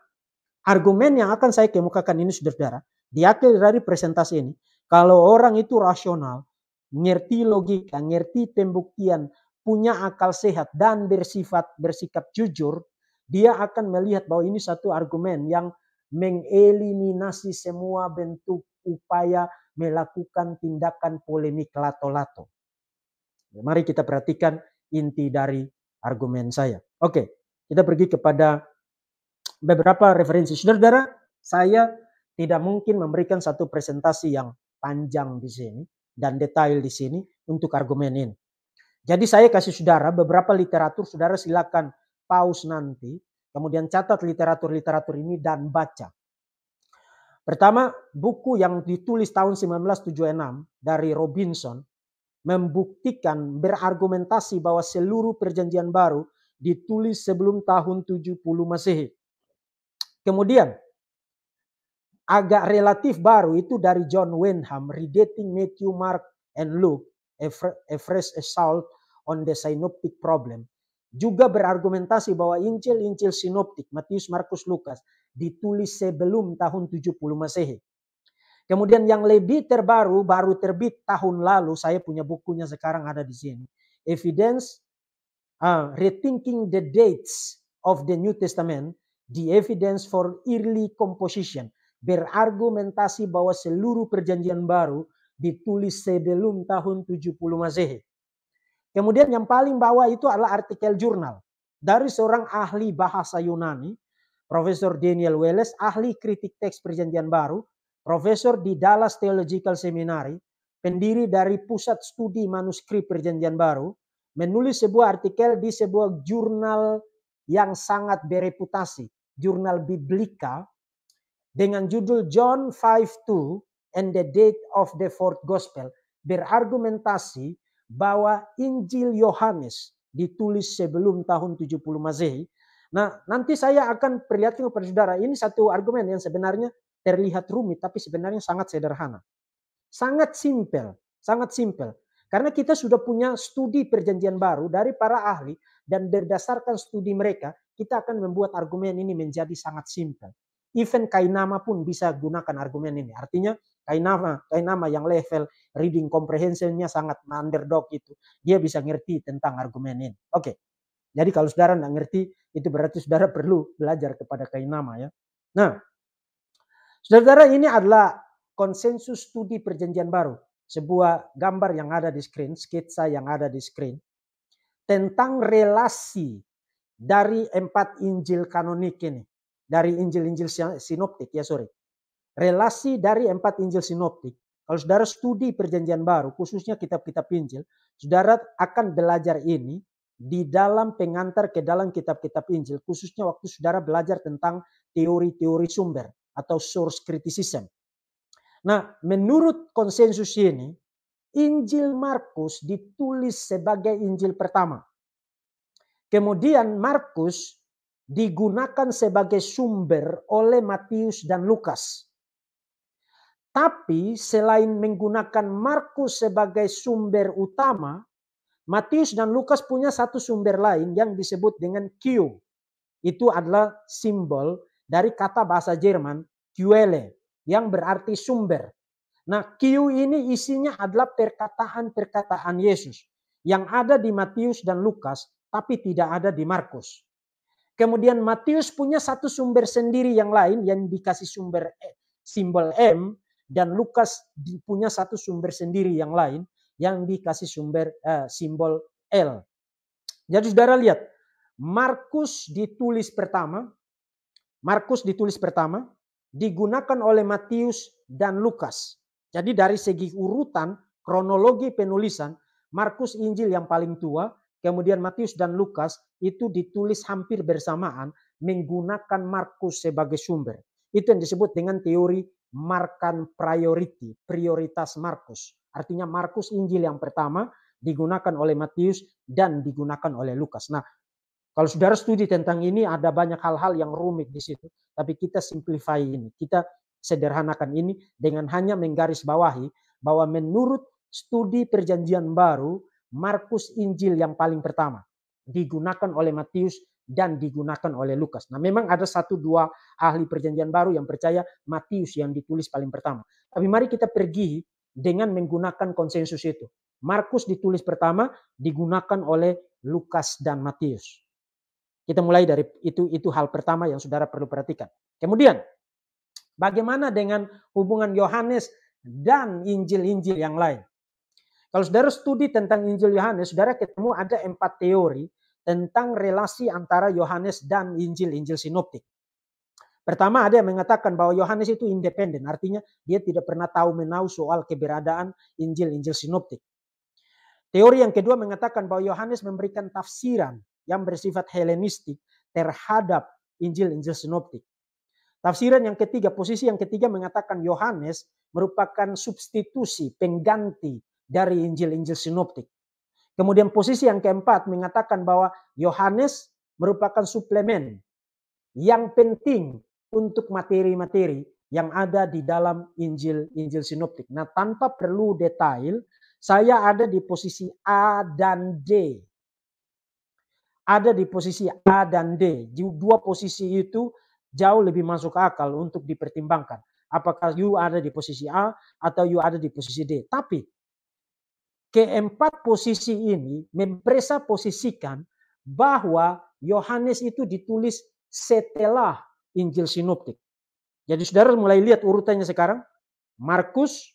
argumen yang akan saya kemukakan ini saudara di akhir dari presentasi ini, kalau orang itu rasional, ngerti logika, ngerti pembuktian, punya akal sehat dan bersifat bersikap jujur, dia akan melihat bahwa ini satu argumen yang mengeliminasi semua bentuk upaya melakukan tindakan polemik lato-lato. Mari kita perhatikan inti dari argumen saya. Oke, kita pergi kepada beberapa referensi. Saudara-saudara, saya tidak mungkin memberikan satu presentasi yang panjang di sini dan detail di sini untuk argumen ini. Jadi saya kasih saudara beberapa literatur, saudara silakan pause nanti, kemudian catat literatur-literatur ini dan baca. Pertama, buku yang ditulis tahun 1976 dari Robinson membuktikan berargumentasi bahwa seluruh perjanjian baru ditulis sebelum tahun 70 Masehi. Kemudian, agak relatif baru itu dari John Wenham, redating Matthew, Mark, and Luke, a, fresh assault on the synoptic problem. Juga berargumentasi bahwa Injil-Injil sinoptik, Matius, Markus, Lukas, ditulis sebelum tahun 70 Masehi. Kemudian yang lebih terbaru, baru terbit tahun lalu, saya punya bukunya sekarang ada di sini. Evidence, uh, Rethinking the Dates of the New Testament, The Evidence for Early Composition berargumentasi bahwa seluruh perjanjian baru ditulis sebelum tahun 70 Masehi. Kemudian yang paling bawah itu adalah artikel jurnal dari seorang ahli bahasa Yunani, Profesor Daniel Welles, ahli kritik teks perjanjian baru, profesor di Dallas Theological Seminary, pendiri dari Pusat Studi Manuskrip Perjanjian Baru, menulis sebuah artikel di sebuah jurnal yang sangat bereputasi, jurnal Biblika, dengan judul John 5:2 and the date of the fourth gospel berargumentasi bahwa Injil Yohanes ditulis sebelum tahun 70 Masehi. Nah, nanti saya akan perlihatkan kepada saudara ini satu argumen yang sebenarnya terlihat rumit tapi sebenarnya sangat sederhana. Sangat simpel, sangat simpel. Karena kita sudah punya studi perjanjian baru dari para ahli dan berdasarkan studi mereka kita akan membuat argumen ini menjadi sangat simpel. Even Kainama pun bisa gunakan argumen ini. Artinya Kainama, Kainama yang level reading comprehensionnya sangat underdog itu, dia bisa ngerti tentang argumen ini. Oke, okay. jadi kalau saudara nggak ngerti, itu berarti saudara perlu belajar kepada Kainama ya. Nah, saudara ini adalah konsensus studi perjanjian baru. Sebuah gambar yang ada di screen, sketsa yang ada di screen. Tentang relasi dari empat Injil kanonik ini dari Injil-Injil sinoptik ya sorry. Relasi dari empat Injil sinoptik. Kalau saudara studi perjanjian baru, khususnya kitab-kitab Injil, saudara akan belajar ini di dalam pengantar ke dalam kitab-kitab Injil, khususnya waktu saudara belajar tentang teori-teori sumber atau source criticism. Nah, menurut konsensus ini, Injil Markus ditulis sebagai Injil pertama. Kemudian Markus digunakan sebagai sumber oleh Matius dan Lukas. Tapi selain menggunakan Markus sebagai sumber utama, Matius dan Lukas punya satu sumber lain yang disebut dengan Q. Itu adalah simbol dari kata bahasa Jerman Quelle yang berarti sumber. Nah, Q ini isinya adalah perkataan-perkataan Yesus yang ada di Matius dan Lukas tapi tidak ada di Markus. Kemudian Matius punya satu sumber sendiri yang lain yang dikasih sumber e, simbol M dan Lukas punya satu sumber sendiri yang lain yang dikasih sumber e, simbol L. Jadi Saudara lihat, Markus ditulis pertama, Markus ditulis pertama digunakan oleh Matius dan Lukas. Jadi dari segi urutan kronologi penulisan Markus Injil yang paling tua, kemudian Matius dan Lukas, itu ditulis hampir bersamaan menggunakan Markus sebagai sumber. Itu yang disebut dengan teori Markan Priority, prioritas Markus. Artinya Markus Injil yang pertama digunakan oleh Matius dan digunakan oleh Lukas. Nah, kalau saudara studi tentang ini ada banyak hal-hal yang rumit di situ, tapi kita simplify ini, kita sederhanakan ini dengan hanya menggarisbawahi bahwa menurut studi perjanjian baru Markus Injil yang paling pertama digunakan oleh Matius dan digunakan oleh Lukas. Nah, memang ada satu dua ahli perjanjian baru yang percaya Matius yang ditulis paling pertama. Tapi mari kita pergi dengan menggunakan konsensus itu. Markus ditulis pertama, digunakan oleh Lukas dan Matius. Kita mulai dari itu itu hal pertama yang Saudara perlu perhatikan. Kemudian, bagaimana dengan hubungan Yohanes dan Injil-injil yang lain? Kalau saudara studi tentang Injil Yohanes, saudara ketemu ada empat teori tentang relasi antara Yohanes dan Injil-Injil Sinoptik. Pertama ada yang mengatakan bahwa Yohanes itu independen, artinya dia tidak pernah tahu menau soal keberadaan Injil-Injil Sinoptik. Teori yang kedua mengatakan bahwa Yohanes memberikan tafsiran yang bersifat Helenistik terhadap Injil-Injil Sinoptik. Tafsiran yang ketiga, posisi yang ketiga mengatakan Yohanes merupakan substitusi, pengganti dari Injil-Injil sinoptik. Kemudian posisi yang keempat mengatakan bahwa Yohanes merupakan suplemen yang penting untuk materi-materi yang ada di dalam Injil-Injil sinoptik. Nah, tanpa perlu detail, saya ada di posisi A dan D. Ada di posisi A dan D. Dua posisi itu jauh lebih masuk akal untuk dipertimbangkan. Apakah you ada di posisi A atau you ada di posisi D. Tapi keempat posisi ini posisikan bahwa Yohanes itu ditulis setelah Injil Sinoptik. Jadi saudara mulai lihat urutannya sekarang. Markus,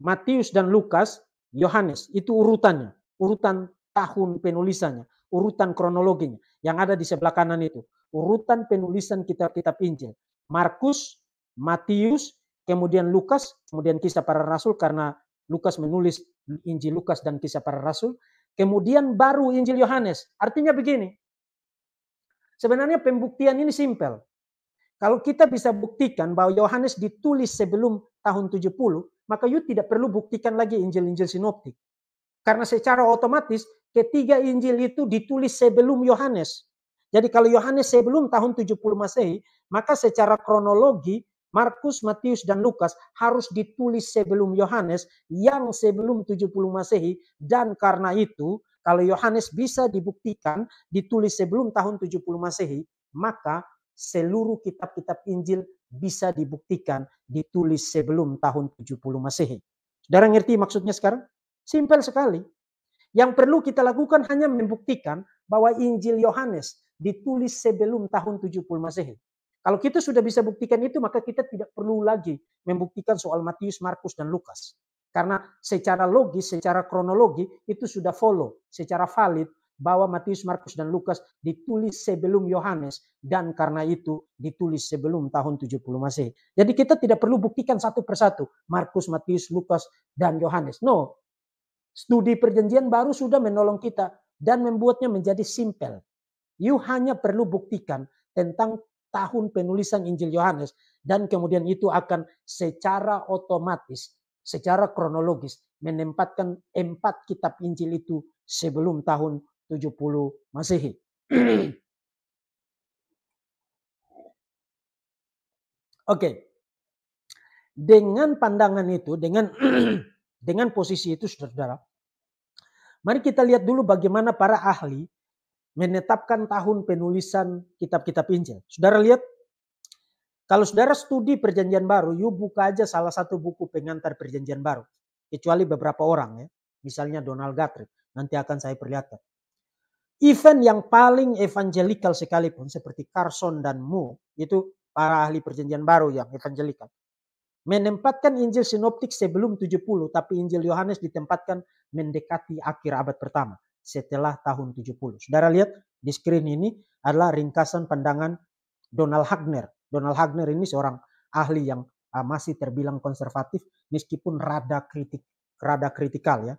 Matius, dan Lukas, Yohanes. Itu urutannya. Urutan tahun penulisannya. Urutan kronologinya. Yang ada di sebelah kanan itu. Urutan penulisan kitab-kitab Injil. Markus, Matius, kemudian Lukas, kemudian kisah para rasul karena Lukas menulis Injil Lukas dan kisah para rasul. Kemudian baru Injil Yohanes. Artinya begini. Sebenarnya pembuktian ini simpel. Kalau kita bisa buktikan bahwa Yohanes ditulis sebelum tahun 70, maka you tidak perlu buktikan lagi Injil-Injil sinoptik. Karena secara otomatis ketiga Injil itu ditulis sebelum Yohanes. Jadi kalau Yohanes sebelum tahun 70 Masehi, maka secara kronologi Markus, Matius, dan Lukas harus ditulis sebelum Yohanes yang sebelum 70 Masehi dan karena itu kalau Yohanes bisa dibuktikan ditulis sebelum tahun 70 Masehi, maka seluruh kitab-kitab Injil bisa dibuktikan ditulis sebelum tahun 70 Masehi. Saudara ngerti maksudnya sekarang? Simpel sekali. Yang perlu kita lakukan hanya membuktikan bahwa Injil Yohanes ditulis sebelum tahun 70 Masehi. Kalau kita sudah bisa buktikan itu, maka kita tidak perlu lagi membuktikan soal Matius, Markus, dan Lukas. Karena secara logis, secara kronologi itu sudah follow, secara valid bahwa Matius, Markus, dan Lukas ditulis sebelum Yohanes dan karena itu ditulis sebelum tahun 70 Masehi. Jadi kita tidak perlu buktikan satu persatu Markus, Matius, Lukas, dan Yohanes. No. Studi perjanjian baru sudah menolong kita dan membuatnya menjadi simpel. You hanya perlu buktikan tentang tahun penulisan Injil Yohanes dan kemudian itu akan secara otomatis, secara kronologis menempatkan empat kitab Injil itu sebelum tahun 70 Masehi. Oke. Dengan pandangan itu, dengan dengan posisi itu Saudara-saudara, mari kita lihat dulu bagaimana para ahli menetapkan tahun penulisan kitab-kitab Injil. Saudara lihat, kalau saudara studi perjanjian baru, yuk buka aja salah satu buku pengantar perjanjian baru. Kecuali beberapa orang ya, misalnya Donald Guthrie, nanti akan saya perlihatkan. Event yang paling evangelikal sekalipun seperti Carson dan Mu itu para ahli perjanjian baru yang evangelikal. Menempatkan Injil sinoptik sebelum 70 tapi Injil Yohanes ditempatkan mendekati akhir abad pertama setelah tahun 70. Saudara lihat di screen ini adalah ringkasan pandangan Donald Hagner. Donald Hagner ini seorang ahli yang ah, masih terbilang konservatif meskipun rada kritik rada kritikal ya.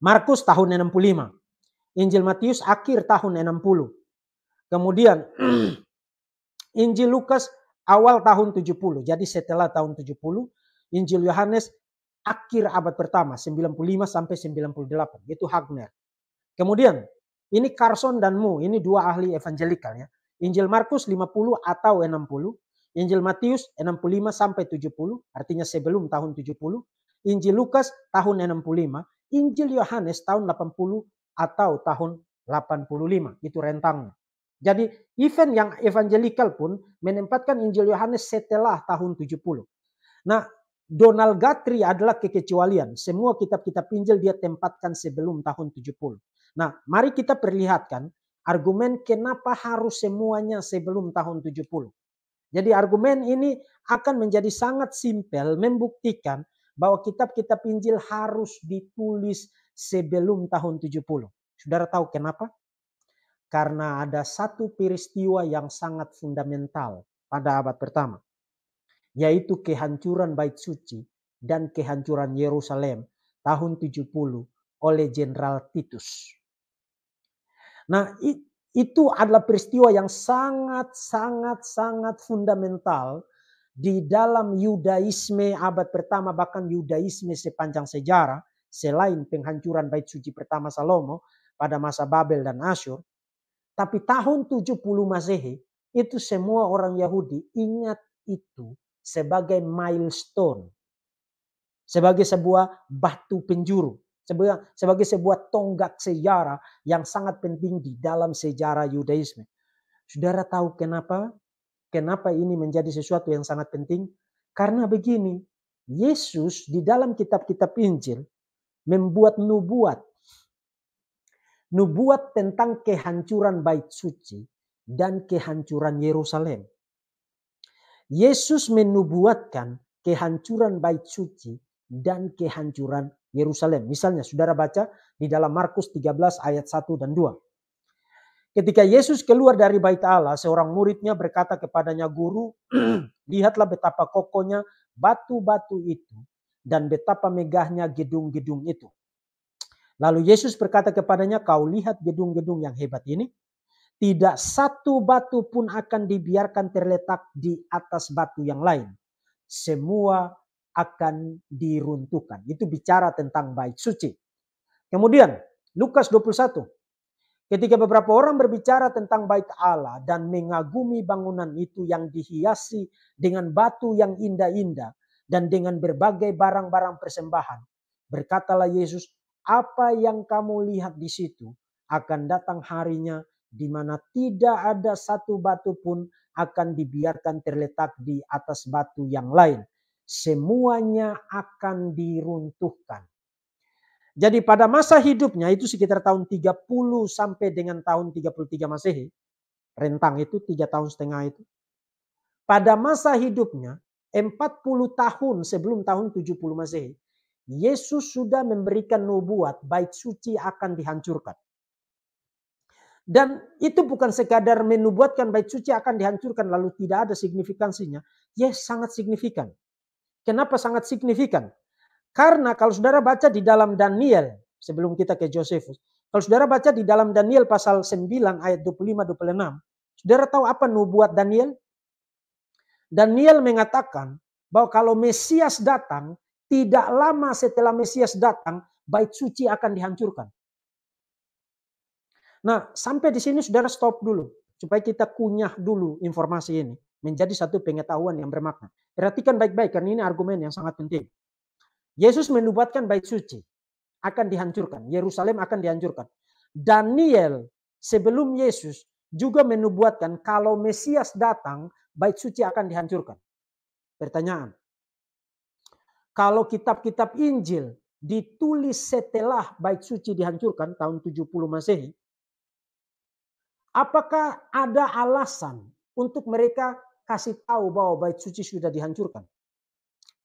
Markus tahun 65. Injil Matius akhir tahun 60. Kemudian Injil Lukas awal tahun 70. Jadi setelah tahun 70, Injil Yohanes akhir abad pertama 95 sampai 98 itu Hagner. Kemudian ini Carson dan Mu, ini dua ahli evangelikal ya. Injil Markus 50 atau 60, Injil Matius 65 sampai 70, artinya sebelum tahun 70, Injil Lukas tahun 65, Injil Yohanes tahun 80 atau tahun 85, itu rentangnya. Jadi event yang evangelikal pun menempatkan Injil Yohanes setelah tahun 70. Nah, Donald Guthrie adalah kekecualian. Semua kitab-kitab Injil dia tempatkan sebelum tahun 70. Nah, mari kita perlihatkan argumen kenapa harus semuanya sebelum tahun 70. Jadi argumen ini akan menjadi sangat simpel membuktikan bahwa kitab-kitab Injil harus ditulis sebelum tahun 70. Saudara tahu kenapa? Karena ada satu peristiwa yang sangat fundamental pada abad pertama yaitu kehancuran bait suci dan kehancuran Yerusalem tahun 70 oleh Jenderal Titus. Nah, itu adalah peristiwa yang sangat sangat sangat fundamental di dalam Yudaisme abad pertama bahkan Yudaisme sepanjang sejarah selain penghancuran bait suci pertama Salomo pada masa Babel dan Asyur tapi tahun 70 Masehi itu semua orang Yahudi ingat itu sebagai milestone, sebagai sebuah batu penjuru, sebagai, sebagai sebuah tonggak sejarah yang sangat penting di dalam sejarah Yudaisme. Saudara tahu kenapa? Kenapa ini menjadi sesuatu yang sangat penting? Karena begini, Yesus di dalam kitab-kitab Injil membuat nubuat. Nubuat tentang kehancuran bait suci dan kehancuran Yerusalem. Yesus menubuatkan kehancuran bait suci dan kehancuran Yerusalem. Misalnya saudara baca di dalam Markus 13 ayat 1 dan 2. Ketika Yesus keluar dari bait Allah, seorang muridnya berkata kepadanya, Guru, lihatlah betapa kokonya batu-batu itu dan betapa megahnya gedung-gedung itu. Lalu Yesus berkata kepadanya, kau lihat gedung-gedung yang hebat ini? Tidak satu batu pun akan dibiarkan terletak di atas batu yang lain. Semua akan diruntuhkan. Itu bicara tentang bait suci. Kemudian Lukas 21. Ketika beberapa orang berbicara tentang bait Allah dan mengagumi bangunan itu yang dihiasi dengan batu yang indah-indah dan dengan berbagai barang-barang persembahan, berkatalah Yesus, "Apa yang kamu lihat di situ akan datang harinya di mana tidak ada satu batu pun akan dibiarkan terletak di atas batu yang lain. Semuanya akan diruntuhkan. Jadi pada masa hidupnya itu sekitar tahun 30 sampai dengan tahun 33 Masehi. Rentang itu tiga tahun setengah itu. Pada masa hidupnya 40 tahun sebelum tahun 70 Masehi. Yesus sudah memberikan nubuat baik suci akan dihancurkan. Dan itu bukan sekadar menubuatkan bait suci akan dihancurkan lalu tidak ada signifikansinya. Ya sangat signifikan. Kenapa sangat signifikan? Karena kalau saudara baca di dalam Daniel, sebelum kita ke Josephus. Kalau saudara baca di dalam Daniel pasal 9 ayat 25-26. Saudara tahu apa nubuat Daniel? Daniel mengatakan bahwa kalau Mesias datang, tidak lama setelah Mesias datang, bait suci akan dihancurkan. Nah, sampai di sini saudara stop dulu supaya kita kunyah dulu informasi ini menjadi satu pengetahuan yang bermakna. Perhatikan baik-baik karena ini argumen yang sangat penting. Yesus menubuatkan bait suci akan dihancurkan, Yerusalem akan dihancurkan. Daniel sebelum Yesus juga menubuatkan kalau Mesias datang, bait suci akan dihancurkan. Pertanyaan. Kalau kitab-kitab Injil ditulis setelah bait suci dihancurkan tahun 70 Masehi, Apakah ada alasan untuk mereka kasih tahu bahwa bait suci sudah dihancurkan?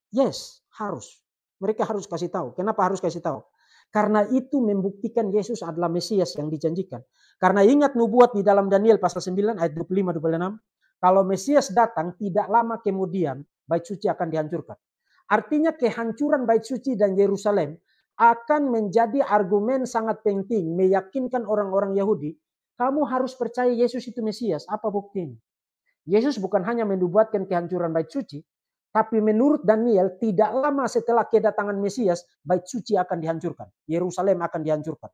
Yes, harus. Mereka harus kasih tahu. Kenapa harus kasih tahu? Karena itu membuktikan Yesus adalah Mesias yang dijanjikan. Karena ingat nubuat di dalam Daniel pasal 9 ayat 25 26, kalau Mesias datang tidak lama kemudian bait suci akan dihancurkan. Artinya kehancuran bait suci dan Yerusalem akan menjadi argumen sangat penting meyakinkan orang-orang Yahudi kamu harus percaya Yesus itu Mesias. Apa buktinya? Yesus bukan hanya menubuatkan kehancuran bait suci, tapi menurut Daniel tidak lama setelah kedatangan Mesias, bait suci akan dihancurkan. Yerusalem akan dihancurkan.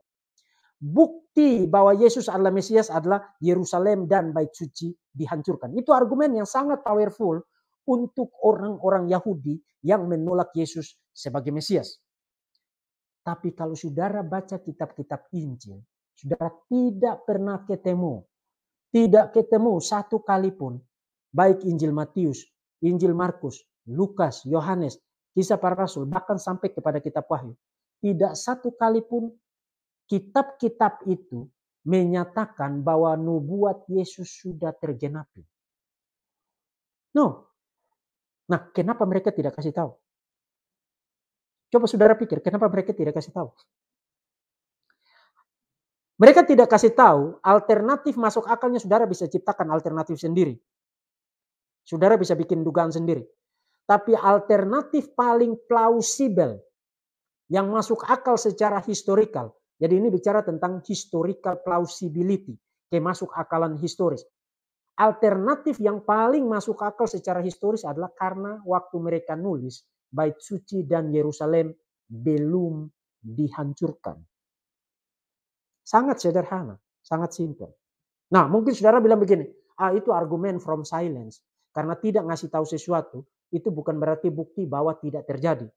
Bukti bahwa Yesus adalah Mesias adalah Yerusalem dan bait suci dihancurkan. Itu argumen yang sangat powerful untuk orang-orang Yahudi yang menolak Yesus sebagai Mesias. Tapi kalau saudara baca kitab-kitab Injil, sudah tidak pernah ketemu. Tidak ketemu satu kali pun. Baik Injil Matius, Injil Markus, Lukas, Yohanes, kisah para rasul, bahkan sampai kepada kitab Wahyu. Tidak satu kali pun kitab-kitab itu menyatakan bahwa nubuat Yesus sudah tergenapi. No. Nah, kenapa mereka tidak kasih tahu? Coba saudara pikir, kenapa mereka tidak kasih tahu? Mereka tidak kasih tahu alternatif masuk akalnya saudara bisa ciptakan alternatif sendiri. Saudara bisa bikin dugaan sendiri. Tapi alternatif paling plausibel yang masuk akal secara historikal. Jadi ini bicara tentang historical plausibility, masuk akalan historis. Alternatif yang paling masuk akal secara historis adalah karena waktu mereka nulis Bait Suci dan Yerusalem belum dihancurkan. Sangat sederhana, sangat simpel. Nah, mungkin saudara bilang begini, ah itu argumen from silence. Karena tidak ngasih tahu sesuatu, itu bukan berarti bukti bahwa tidak terjadi.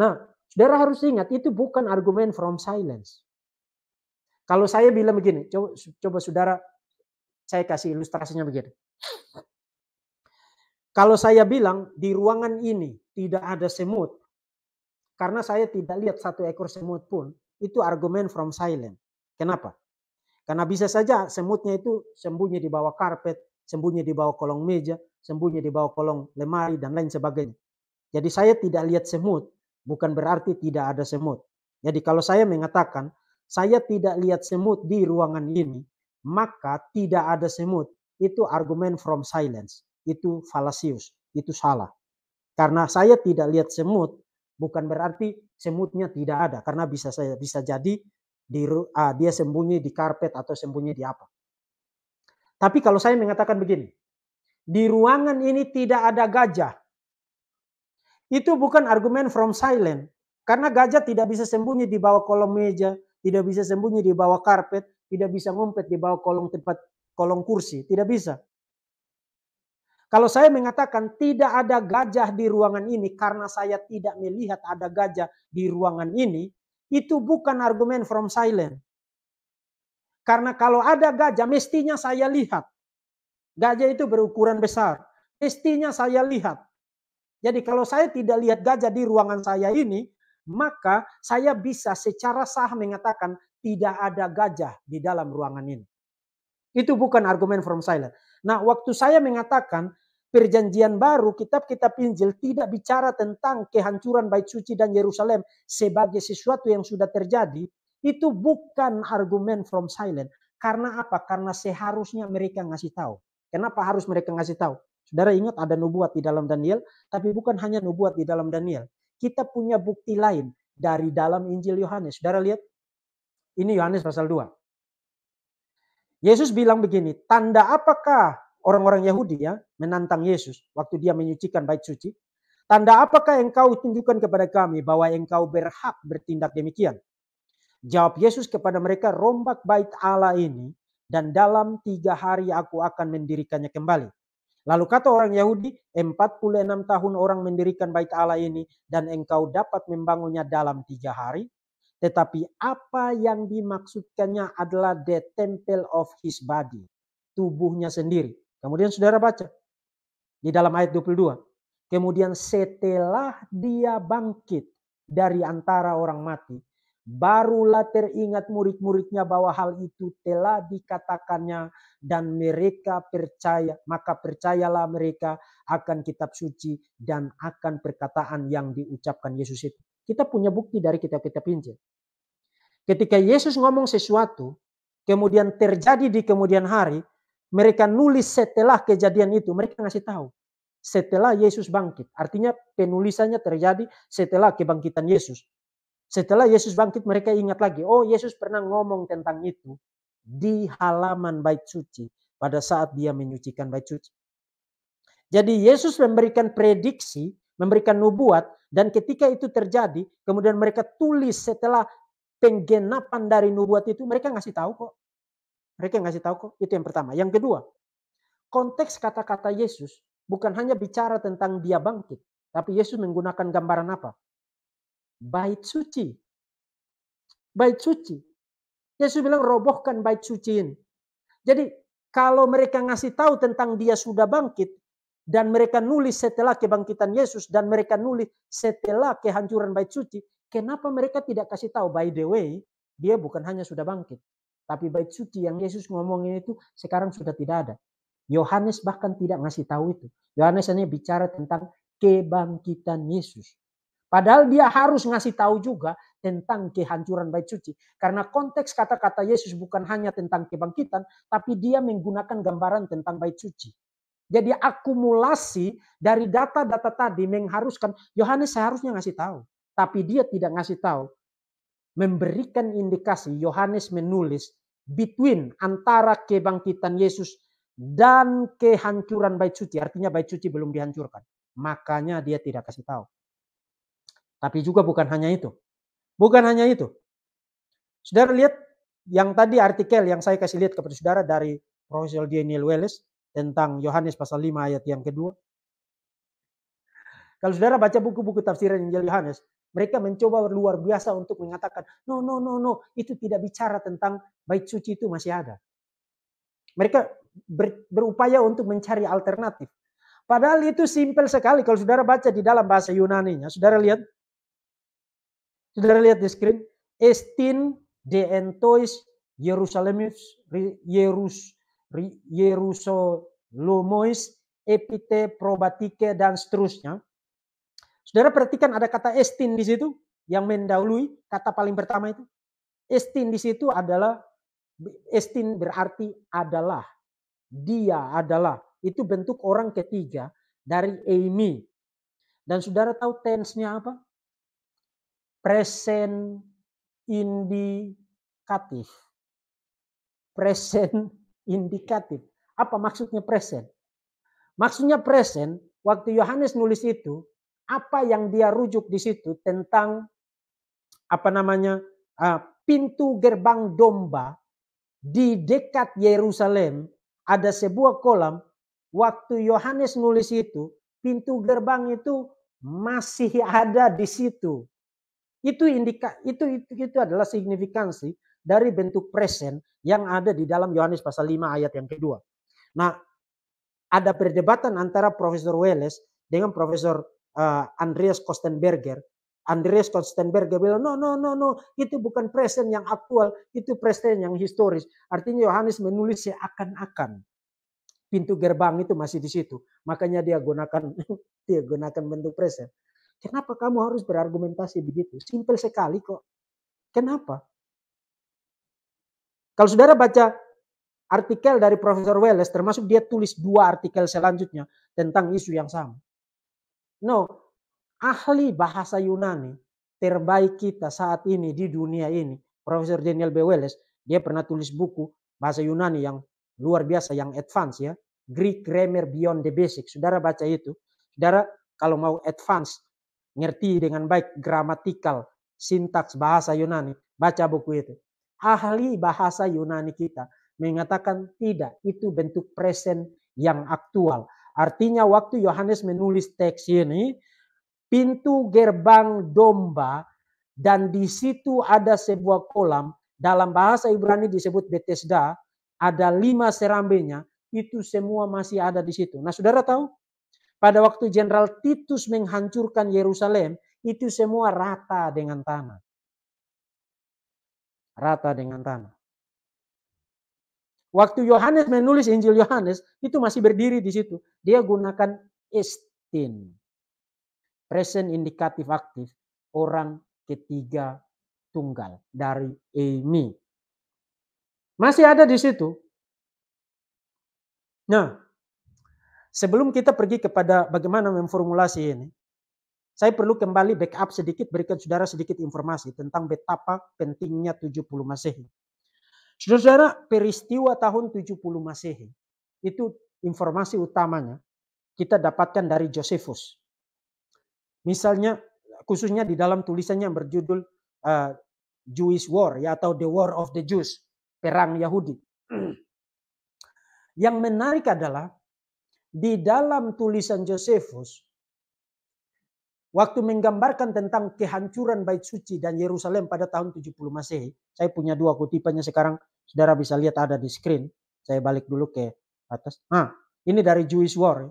Nah, saudara harus ingat, itu bukan argumen from silence. Kalau saya bilang begini, coba, coba saudara, saya kasih ilustrasinya begini. Kalau saya bilang di ruangan ini tidak ada semut, karena saya tidak lihat satu ekor semut pun, itu argumen from silence. Kenapa? Karena bisa saja semutnya itu sembunyi di bawah karpet, sembunyi di bawah kolong meja, sembunyi di bawah kolong lemari, dan lain sebagainya. Jadi saya tidak lihat semut, bukan berarti tidak ada semut. Jadi kalau saya mengatakan, saya tidak lihat semut di ruangan ini, maka tidak ada semut. Itu argumen from silence. Itu falasius, itu salah. Karena saya tidak lihat semut, bukan berarti semutnya tidak ada. Karena bisa saya bisa jadi di ah, dia sembunyi di karpet atau sembunyi di apa. Tapi kalau saya mengatakan begini, di ruangan ini tidak ada gajah. Itu bukan argumen from silent. Karena gajah tidak bisa sembunyi di bawah kolong meja, tidak bisa sembunyi di bawah karpet, tidak bisa ngumpet di bawah kolong tempat kolong kursi, tidak bisa. Kalau saya mengatakan tidak ada gajah di ruangan ini karena saya tidak melihat ada gajah di ruangan ini, itu bukan argumen from silent. Karena kalau ada gajah, mestinya saya lihat. Gajah itu berukuran besar. Mestinya saya lihat. Jadi kalau saya tidak lihat gajah di ruangan saya ini, maka saya bisa secara sah mengatakan tidak ada gajah di dalam ruangan ini. Itu bukan argumen from silent. Nah, waktu saya mengatakan Perjanjian Baru, kitab-kitab Injil tidak bicara tentang kehancuran Bait Suci dan Yerusalem sebagai sesuatu yang sudah terjadi. Itu bukan argumen from silent. Karena apa? Karena seharusnya mereka ngasih tahu. Kenapa harus mereka ngasih tahu? Saudara ingat ada nubuat di dalam Daniel, tapi bukan hanya nubuat di dalam Daniel. Kita punya bukti lain dari dalam Injil Yohanes. Saudara lihat, ini Yohanes pasal 2. Yesus bilang begini, tanda apakah orang-orang Yahudi ya menantang Yesus waktu dia menyucikan bait suci. Tanda apakah engkau tunjukkan kepada kami bahwa engkau berhak bertindak demikian? Jawab Yesus kepada mereka, rombak bait Allah ini dan dalam tiga hari aku akan mendirikannya kembali. Lalu kata orang Yahudi, 46 tahun orang mendirikan bait Allah ini dan engkau dapat membangunnya dalam tiga hari. Tetapi apa yang dimaksudkannya adalah the temple of his body, tubuhnya sendiri. Kemudian saudara baca di dalam ayat 22. Kemudian setelah dia bangkit dari antara orang mati, barulah teringat murid-muridnya bahwa hal itu telah dikatakannya dan mereka percaya. Maka percayalah mereka akan kitab suci dan akan perkataan yang diucapkan Yesus itu. Kita punya bukti dari kitab-kitab Injil. Ketika Yesus ngomong sesuatu, kemudian terjadi di kemudian hari, mereka nulis setelah kejadian itu, mereka ngasih tahu. Setelah Yesus bangkit, artinya penulisannya terjadi setelah kebangkitan Yesus. Setelah Yesus bangkit, mereka ingat lagi, oh Yesus pernah ngomong tentang itu di halaman bait suci pada saat dia menyucikan bait suci. Jadi Yesus memberikan prediksi, memberikan nubuat dan ketika itu terjadi, kemudian mereka tulis setelah penggenapan dari nubuat itu, mereka ngasih tahu kok. Mereka yang ngasih tahu kok, itu yang pertama. Yang kedua, konteks kata-kata Yesus bukan hanya bicara tentang dia bangkit, tapi Yesus menggunakan gambaran apa? Bait suci. Bait suci. Yesus bilang robohkan bait suci ini. Jadi kalau mereka ngasih tahu tentang dia sudah bangkit dan mereka nulis setelah kebangkitan Yesus dan mereka nulis setelah kehancuran bait suci, kenapa mereka tidak kasih tahu by the way dia bukan hanya sudah bangkit, tapi bait suci yang Yesus ngomongin itu sekarang sudah tidak ada. Yohanes bahkan tidak ngasih tahu itu. Yohanes hanya bicara tentang kebangkitan Yesus. Padahal dia harus ngasih tahu juga tentang kehancuran bait suci. Karena konteks kata-kata Yesus bukan hanya tentang kebangkitan, tapi dia menggunakan gambaran tentang bait suci. Jadi akumulasi dari data-data tadi mengharuskan Yohanes seharusnya ngasih tahu. Tapi dia tidak ngasih tahu memberikan indikasi Yohanes menulis between antara kebangkitan Yesus dan kehancuran bait suci. Artinya bait suci belum dihancurkan. Makanya dia tidak kasih tahu. Tapi juga bukan hanya itu. Bukan hanya itu. Saudara lihat yang tadi artikel yang saya kasih lihat kepada saudara dari Profesor Daniel Welles tentang Yohanes pasal 5 ayat yang kedua. Kalau saudara baca buku-buku tafsiran Injil Yohanes, mereka mencoba luar biasa untuk mengatakan, no, no, no, no, itu tidak bicara tentang bait suci itu masih ada. Mereka ber, berupaya untuk mencari alternatif. Padahal itu simpel sekali kalau saudara baca di dalam bahasa Yunani-nya. Saudara lihat, saudara lihat di screen, estin entois Yerusalemus Yerus Yerusomois epite probatike dan seterusnya. Saudara perhatikan ada kata estin di situ yang mendahului kata paling pertama itu. Estin di situ adalah estin berarti adalah dia adalah itu bentuk orang ketiga dari Amy. Dan saudara tahu tense-nya apa? Present indikatif. Present indikatif. Apa maksudnya present? Maksudnya present, waktu Yohanes nulis itu, apa yang dia rujuk di situ tentang apa namanya pintu gerbang domba di dekat Yerusalem ada sebuah kolam waktu Yohanes nulis itu pintu gerbang itu masih ada di situ itu indika itu itu itu adalah signifikansi dari bentuk present yang ada di dalam Yohanes pasal 5 ayat yang kedua. Nah, ada perdebatan antara Profesor Welles dengan Profesor uh, Andreas Kostenberger. Andreas Kostenberger bilang, no, no, no, no, itu bukan present yang aktual, itu present yang historis. Artinya Yohanes menulis seakan-akan pintu gerbang itu masih di situ. Makanya dia gunakan dia gunakan bentuk present. Kenapa kamu harus berargumentasi begitu? Simpel sekali kok. Kenapa? Kalau saudara baca artikel dari Profesor Welles, termasuk dia tulis dua artikel selanjutnya tentang isu yang sama. No, ahli bahasa Yunani terbaik kita saat ini di dunia ini, Profesor Daniel B. Welles, dia pernah tulis buku bahasa Yunani yang luar biasa, yang advance ya, Greek Grammar Beyond the basic Saudara baca itu, saudara kalau mau advance, ngerti dengan baik gramatikal, sintaks bahasa Yunani, baca buku itu. Ahli bahasa Yunani kita mengatakan tidak, itu bentuk present yang aktual. Artinya waktu Yohanes menulis teks ini, pintu gerbang domba dan di situ ada sebuah kolam. Dalam bahasa Ibrani disebut Bethesda, ada lima serambenya, itu semua masih ada di situ. Nah saudara tahu, pada waktu Jenderal Titus menghancurkan Yerusalem, itu semua rata dengan tanah. Rata dengan tanah. Waktu Yohanes menulis Injil Yohanes itu masih berdiri di situ. Dia gunakan istin. Present indicative aktif. Orang ketiga tunggal dari Amy. Masih ada di situ. Nah, sebelum kita pergi kepada bagaimana memformulasi ini, saya perlu kembali backup sedikit, berikan saudara sedikit informasi tentang betapa pentingnya 70 Masehi. Saudara-saudara, peristiwa tahun 70 Masehi itu informasi utamanya kita dapatkan dari Josephus. Misalnya khususnya di dalam tulisannya yang berjudul uh, Jewish War ya atau The War of the Jews, perang Yahudi. yang menarik adalah di dalam tulisan Josephus Waktu menggambarkan tentang kehancuran bait suci dan Yerusalem pada tahun 70 Masehi, saya punya dua kutipannya sekarang, saudara bisa lihat ada di screen. Saya balik dulu ke atas. Ah, ini dari Jewish War.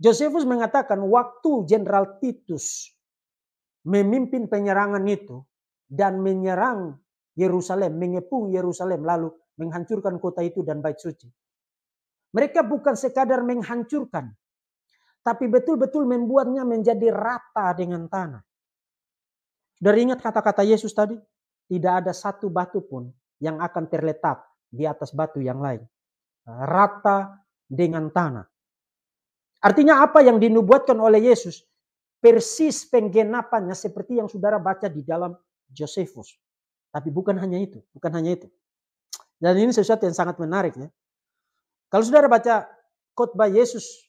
Josephus mengatakan waktu Jenderal Titus memimpin penyerangan itu dan menyerang Yerusalem, mengepung Yerusalem lalu menghancurkan kota itu dan bait suci. Mereka bukan sekadar menghancurkan, tapi betul-betul membuatnya menjadi rata dengan tanah. Dari ingat kata-kata Yesus tadi, tidak ada satu batu pun yang akan terletak di atas batu yang lain. Rata dengan tanah. Artinya apa yang dinubuatkan oleh Yesus persis penggenapannya seperti yang saudara baca di dalam Josephus. Tapi bukan hanya itu, bukan hanya itu. Dan ini sesuatu yang sangat menarik ya. Kalau saudara baca khotbah Yesus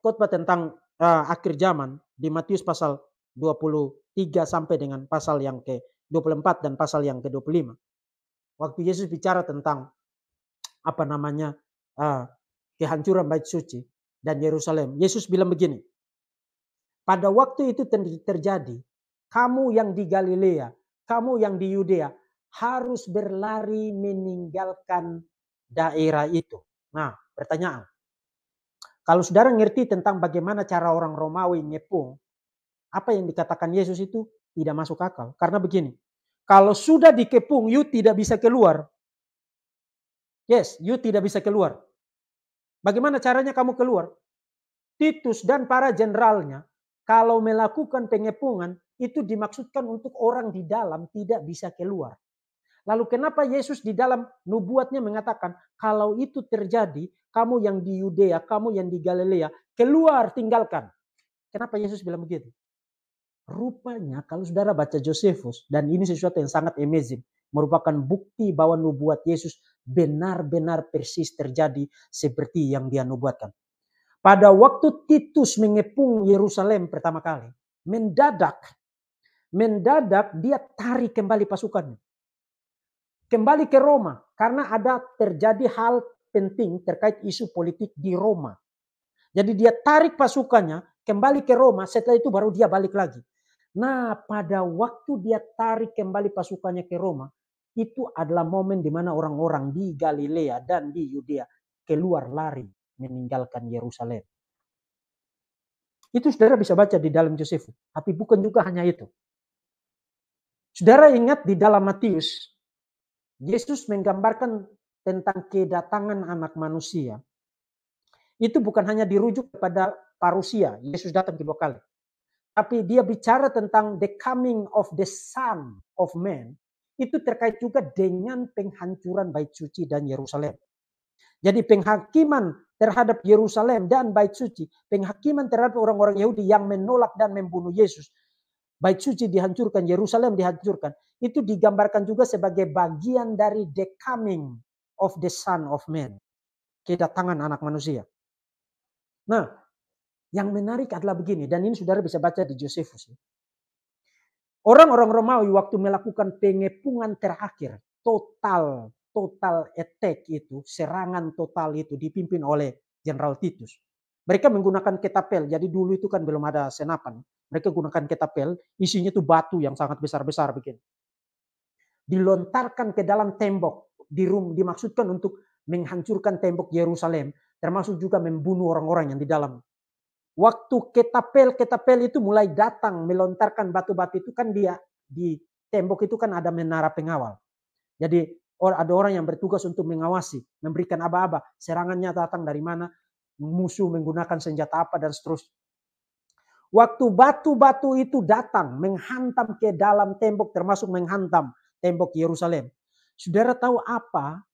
khotbah tentang uh, akhir zaman di Matius pasal 23 sampai dengan pasal yang ke-24 dan pasal yang ke-25. Waktu Yesus bicara tentang apa namanya uh, kehancuran bait suci dan Yerusalem. Yesus bilang begini, pada waktu itu terjadi, kamu yang di Galilea, kamu yang di Yudea harus berlari meninggalkan daerah itu. Nah, pertanyaan, kalau saudara ngerti tentang bagaimana cara orang Romawi ngepung, apa yang dikatakan Yesus itu tidak masuk akal. Karena begini, kalau sudah dikepung, you tidak bisa keluar. Yes, you tidak bisa keluar. Bagaimana caranya kamu keluar? Titus dan para jenderalnya, kalau melakukan pengepungan, itu dimaksudkan untuk orang di dalam tidak bisa keluar. Lalu kenapa Yesus di dalam nubuatnya mengatakan kalau itu terjadi kamu yang di Yudea, kamu yang di Galilea, keluar tinggalkan. Kenapa Yesus bilang begitu? Rupanya kalau saudara baca Josephus dan ini sesuatu yang sangat amazing, merupakan bukti bahwa nubuat Yesus benar-benar persis terjadi seperti yang dia nubuatkan. Pada waktu Titus mengepung Yerusalem pertama kali, mendadak mendadak dia tarik kembali pasukannya. Kembali ke Roma karena ada terjadi hal penting terkait isu politik di Roma. Jadi dia tarik pasukannya kembali ke Roma, setelah itu baru dia balik lagi. Nah, pada waktu dia tarik kembali pasukannya ke Roma, itu adalah momen di mana orang-orang di Galilea dan di Yudea keluar lari meninggalkan Yerusalem. Itu saudara bisa baca di dalam Yosefus, tapi bukan juga hanya itu. Saudara ingat di dalam Matius Yesus menggambarkan tentang kedatangan anak manusia. Itu bukan hanya dirujuk kepada parusia, Yesus datang kedua kali. Tapi dia bicara tentang the coming of the son of man. Itu terkait juga dengan penghancuran bait suci dan Yerusalem. Jadi penghakiman terhadap Yerusalem dan bait suci, penghakiman terhadap orang-orang Yahudi yang menolak dan membunuh Yesus Bait suci dihancurkan, Yerusalem dihancurkan. Itu digambarkan juga sebagai bagian dari the coming of the Son of Man. Kedatangan anak manusia. Nah, yang menarik adalah begini. Dan ini saudara bisa baca di Josephus. Ya. Orang-orang Romawi waktu melakukan pengepungan terakhir. Total, total attack itu. Serangan total itu dipimpin oleh Jenderal Titus. Mereka menggunakan ketapel. Jadi dulu itu kan belum ada senapan mereka gunakan ketapel, isinya itu batu yang sangat besar-besar begini. Dilontarkan ke dalam tembok, di room, dimaksudkan untuk menghancurkan tembok Yerusalem, termasuk juga membunuh orang-orang yang di dalam. Waktu ketapel-ketapel itu mulai datang melontarkan batu-batu itu kan dia di tembok itu kan ada menara pengawal. Jadi ada orang yang bertugas untuk mengawasi, memberikan aba-aba, serangannya datang dari mana, musuh menggunakan senjata apa dan seterusnya. Waktu batu-batu itu datang menghantam ke dalam tembok termasuk menghantam tembok Yerusalem. Saudara tahu apa?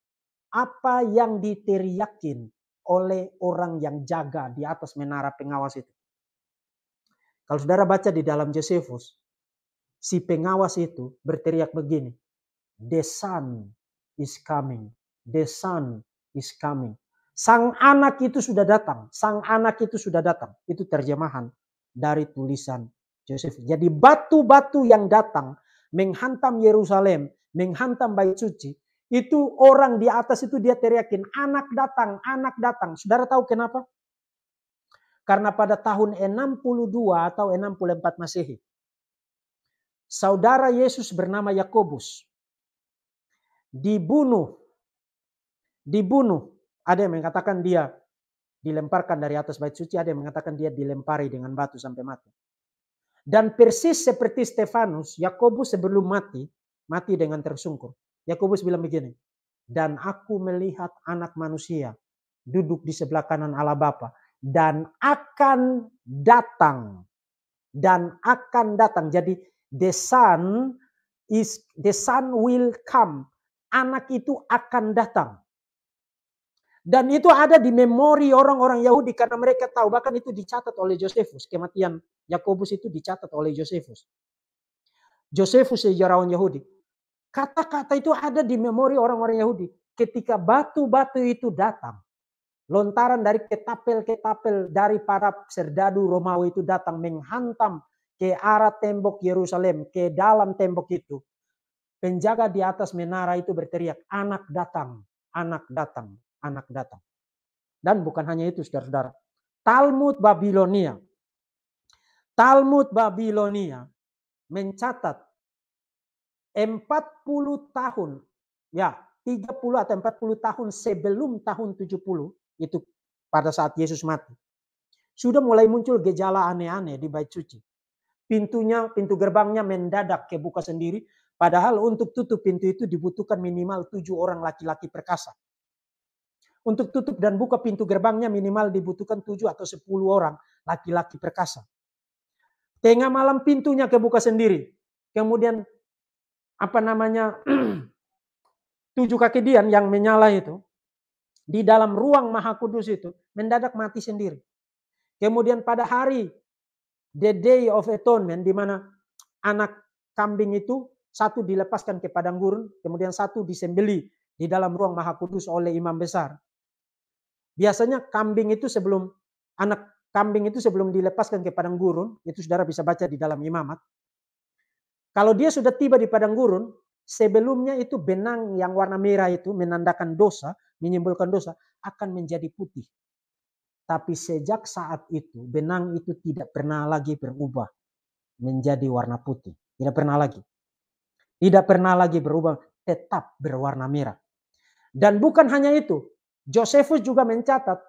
Apa yang diteriakin oleh orang yang jaga di atas menara pengawas itu. Kalau saudara baca di dalam Josephus, si pengawas itu berteriak begini, The sun is coming, the sun is coming. Sang anak itu sudah datang, sang anak itu sudah datang. Itu terjemahan dari tulisan Joseph. Jadi batu-batu yang datang menghantam Yerusalem, menghantam bait suci, itu orang di atas itu dia teriakin, anak datang, anak datang. Saudara tahu kenapa? Karena pada tahun 62 atau 64 Masehi, saudara Yesus bernama Yakobus dibunuh. Dibunuh. Ada yang mengatakan dia dilemparkan dari atas bait suci, ada yang mengatakan dia dilempari dengan batu sampai mati. Dan persis seperti Stefanus, Yakobus sebelum mati, mati dengan tersungkur. Yakobus bilang begini, dan aku melihat anak manusia duduk di sebelah kanan Allah Bapa dan akan datang dan akan datang. Jadi the son is the son will come. Anak itu akan datang. Dan itu ada di memori orang-orang Yahudi karena mereka tahu bahkan itu dicatat oleh Josephus. Kematian Yakobus itu dicatat oleh Josephus. Josephus sejarawan Yahudi. Kata-kata itu ada di memori orang-orang Yahudi. Ketika batu-batu itu datang, lontaran dari ketapel-ketapel dari para serdadu Romawi itu datang menghantam ke arah tembok Yerusalem, ke dalam tembok itu. Penjaga di atas menara itu berteriak, anak datang, anak datang anak datang. Dan bukan hanya itu saudara-saudara. Talmud Babilonia. Talmud Babilonia mencatat 40 tahun, ya 30 atau 40 tahun sebelum tahun 70, itu pada saat Yesus mati. Sudah mulai muncul gejala aneh-aneh di bait suci. Pintunya, pintu gerbangnya mendadak kebuka sendiri. Padahal untuk tutup pintu itu dibutuhkan minimal tujuh orang laki-laki perkasa. Untuk tutup dan buka pintu gerbangnya minimal dibutuhkan tujuh atau sepuluh orang laki-laki perkasa. Tengah malam pintunya kebuka sendiri. Kemudian apa namanya tujuh kaki dian yang menyala itu di dalam ruang maha kudus itu mendadak mati sendiri. Kemudian pada hari the day of atonement di mana anak kambing itu satu dilepaskan ke padang gurun, kemudian satu disembeli di dalam ruang maha kudus oleh imam besar. Biasanya kambing itu sebelum anak kambing itu sebelum dilepaskan ke padang gurun, itu saudara bisa baca di dalam imamat. Kalau dia sudah tiba di padang gurun, sebelumnya itu benang yang warna merah itu menandakan dosa, menyimbolkan dosa, akan menjadi putih. Tapi sejak saat itu benang itu tidak pernah lagi berubah menjadi warna putih. Tidak pernah lagi. Tidak pernah lagi berubah, tetap berwarna merah. Dan bukan hanya itu, Josephus juga mencatat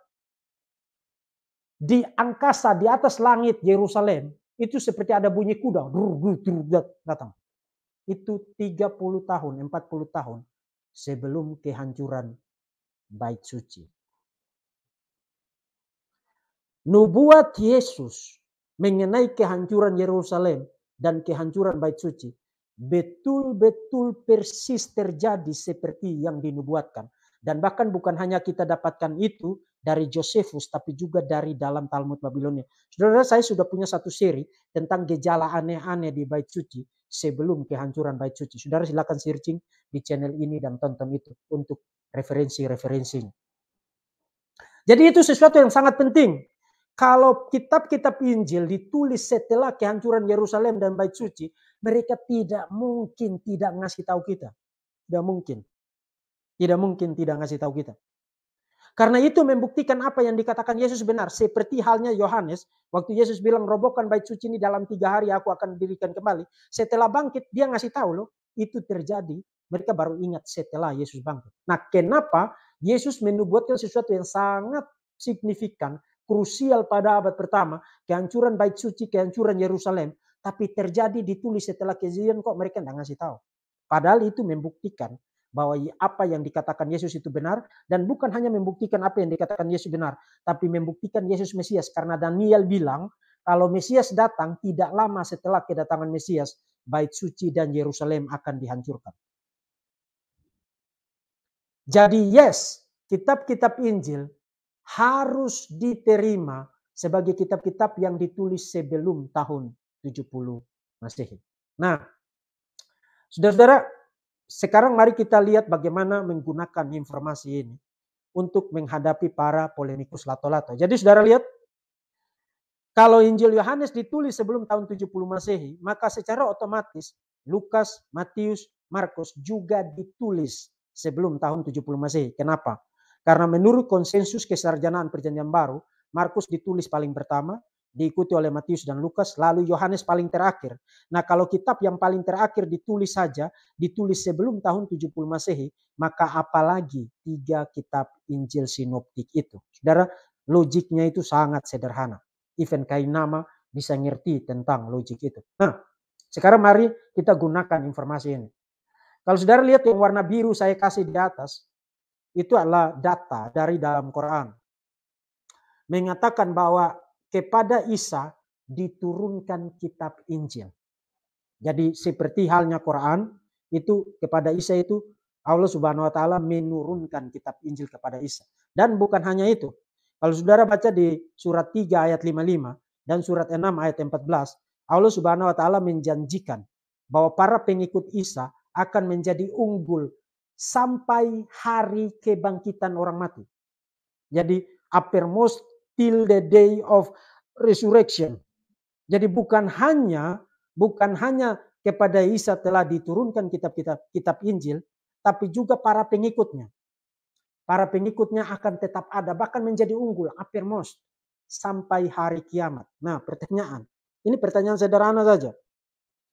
di angkasa di atas langit Yerusalem itu seperti ada bunyi kuda datang. Itu 30 tahun, 40 tahun sebelum kehancuran bait suci. Nubuat Yesus mengenai kehancuran Yerusalem dan kehancuran bait suci betul-betul persis terjadi seperti yang dinubuatkan. Dan bahkan bukan hanya kita dapatkan itu dari Josephus, tapi juga dari dalam Talmud Babilonia. Saudara, saya sudah punya satu seri tentang gejala aneh-aneh di bait suci sebelum kehancuran bait suci. Saudara silakan searching di channel ini dan tonton itu untuk referensi referensi Jadi itu sesuatu yang sangat penting. Kalau kitab-kitab Injil ditulis setelah kehancuran Yerusalem dan bait suci, mereka tidak mungkin tidak ngasih tahu kita. Tidak mungkin. Tidak mungkin tidak ngasih tahu kita. Karena itu membuktikan apa yang dikatakan Yesus benar. Seperti halnya Yohanes, waktu Yesus bilang robokan bait suci ini dalam tiga hari aku akan dirikan kembali. Setelah bangkit dia ngasih tahu loh itu terjadi. Mereka baru ingat setelah Yesus bangkit. Nah kenapa Yesus menubuatkan sesuatu yang sangat signifikan, krusial pada abad pertama. Kehancuran bait suci, kehancuran Yerusalem. Tapi terjadi ditulis setelah kejadian kok mereka nggak ngasih tahu. Padahal itu membuktikan bahwa apa yang dikatakan Yesus itu benar dan bukan hanya membuktikan apa yang dikatakan Yesus benar, tapi membuktikan Yesus Mesias karena Daniel bilang kalau Mesias datang tidak lama setelah kedatangan Mesias, bait suci dan Yerusalem akan dihancurkan. Jadi yes, kitab-kitab Injil harus diterima sebagai kitab-kitab yang ditulis sebelum tahun 70 Masehi. Nah, Saudara-saudara, sekarang mari kita lihat bagaimana menggunakan informasi ini untuk menghadapi para polemikus lato-lato. Jadi saudara lihat, kalau Injil Yohanes ditulis sebelum tahun 70 Masehi, maka secara otomatis Lukas, Matius, Markus juga ditulis sebelum tahun 70 Masehi. Kenapa? Karena menurut konsensus kesarjanaan perjanjian baru, Markus ditulis paling pertama, diikuti oleh Matius dan Lukas, lalu Yohanes paling terakhir. Nah, kalau kitab yang paling terakhir ditulis saja, ditulis sebelum tahun 70 Masehi, maka apalagi tiga kitab Injil sinoptik itu. Saudara, logiknya itu sangat sederhana. Even Kainama bisa ngerti tentang logik itu. Nah, sekarang mari kita gunakan informasi ini. Kalau saudara lihat yang warna biru saya kasih di atas, itu adalah data dari dalam Quran. Mengatakan bahwa kepada Isa diturunkan kitab Injil. Jadi seperti halnya Quran itu kepada Isa itu Allah Subhanahu wa taala menurunkan kitab Injil kepada Isa. Dan bukan hanya itu. Kalau Saudara baca di surat 3 ayat 55 dan surat 6 ayat 14, Allah Subhanahu wa taala menjanjikan bahwa para pengikut Isa akan menjadi unggul sampai hari kebangkitan orang mati. Jadi uppermost till the day of resurrection. Jadi bukan hanya bukan hanya kepada Isa telah diturunkan kitab-kitab kitab Injil, tapi juga para pengikutnya. Para pengikutnya akan tetap ada, bahkan menjadi unggul, apermos, sampai hari kiamat. Nah pertanyaan, ini pertanyaan sederhana saja.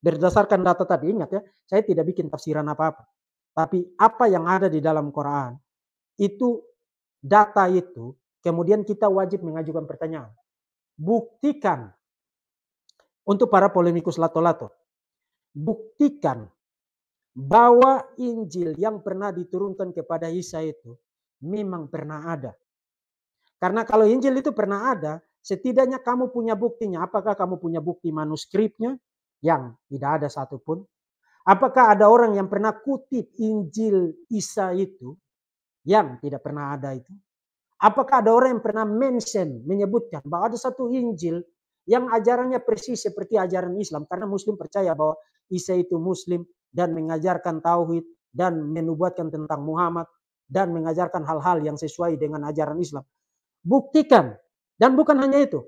Berdasarkan data tadi, ingat ya, saya tidak bikin tafsiran apa-apa. Tapi apa yang ada di dalam Quran, itu data itu Kemudian kita wajib mengajukan pertanyaan. Buktikan untuk para polemikus lato-lato. Buktikan bahwa Injil yang pernah diturunkan kepada Isa itu memang pernah ada. Karena kalau Injil itu pernah ada, setidaknya kamu punya buktinya. Apakah kamu punya bukti manuskripnya yang tidak ada satupun? Apakah ada orang yang pernah kutip Injil Isa itu yang tidak pernah ada itu? Apakah ada orang yang pernah mention, menyebutkan bahwa ada satu Injil yang ajarannya persis seperti ajaran Islam. Karena Muslim percaya bahwa Isa itu Muslim dan mengajarkan Tauhid dan menubuatkan tentang Muhammad dan mengajarkan hal-hal yang sesuai dengan ajaran Islam. Buktikan. Dan bukan hanya itu.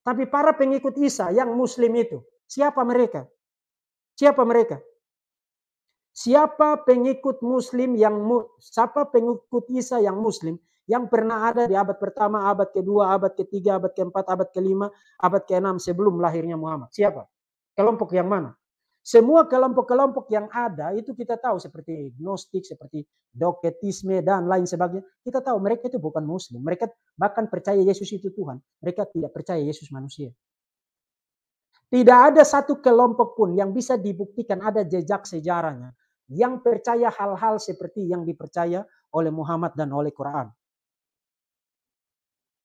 Tapi para pengikut Isa yang Muslim itu. Siapa mereka? Siapa mereka? Siapa pengikut Muslim yang siapa pengikut Isa yang Muslim yang pernah ada di abad pertama, abad kedua, abad ketiga, abad keempat, abad kelima, abad keenam sebelum lahirnya Muhammad. Siapa? Kelompok yang mana? Semua kelompok-kelompok yang ada itu kita tahu seperti gnostik, seperti doketisme dan lain sebagainya. Kita tahu mereka itu bukan muslim. Mereka bahkan percaya Yesus itu Tuhan. Mereka tidak percaya Yesus manusia. Tidak ada satu kelompok pun yang bisa dibuktikan ada jejak sejarahnya yang percaya hal-hal seperti yang dipercaya oleh Muhammad dan oleh Quran.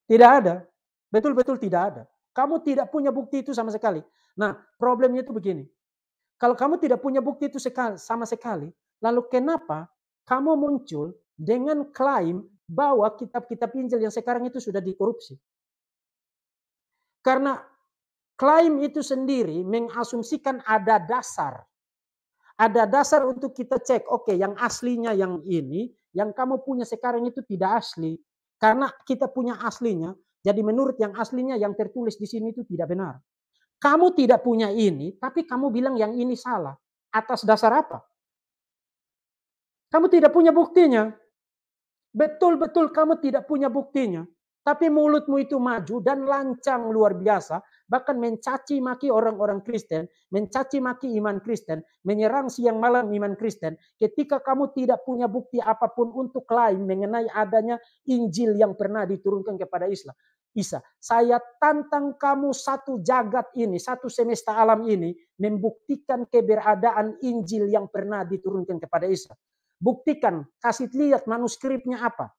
Tidak ada. Betul-betul tidak ada. Kamu tidak punya bukti itu sama sekali. Nah, problemnya itu begini. Kalau kamu tidak punya bukti itu sama sekali, lalu kenapa kamu muncul dengan klaim bahwa kitab-kitab Injil yang sekarang itu sudah dikorupsi? Karena klaim itu sendiri mengasumsikan ada dasar. Ada dasar untuk kita cek, oke okay, yang aslinya yang ini, yang kamu punya sekarang itu tidak asli. Karena kita punya aslinya, jadi menurut yang aslinya yang tertulis di sini itu tidak benar. Kamu tidak punya ini, tapi kamu bilang yang ini salah. Atas dasar apa? Kamu tidak punya buktinya. Betul-betul kamu tidak punya buktinya. Tapi mulutmu itu maju dan lancang luar biasa, bahkan mencaci maki orang-orang Kristen, mencaci maki iman Kristen, menyerang siang malam iman Kristen. Ketika kamu tidak punya bukti apapun untuk lain mengenai adanya Injil yang pernah diturunkan kepada Islam. Isa, saya tantang kamu satu jagat ini, satu semesta alam ini membuktikan keberadaan Injil yang pernah diturunkan kepada Isa. Buktikan, kasih lihat manuskripnya apa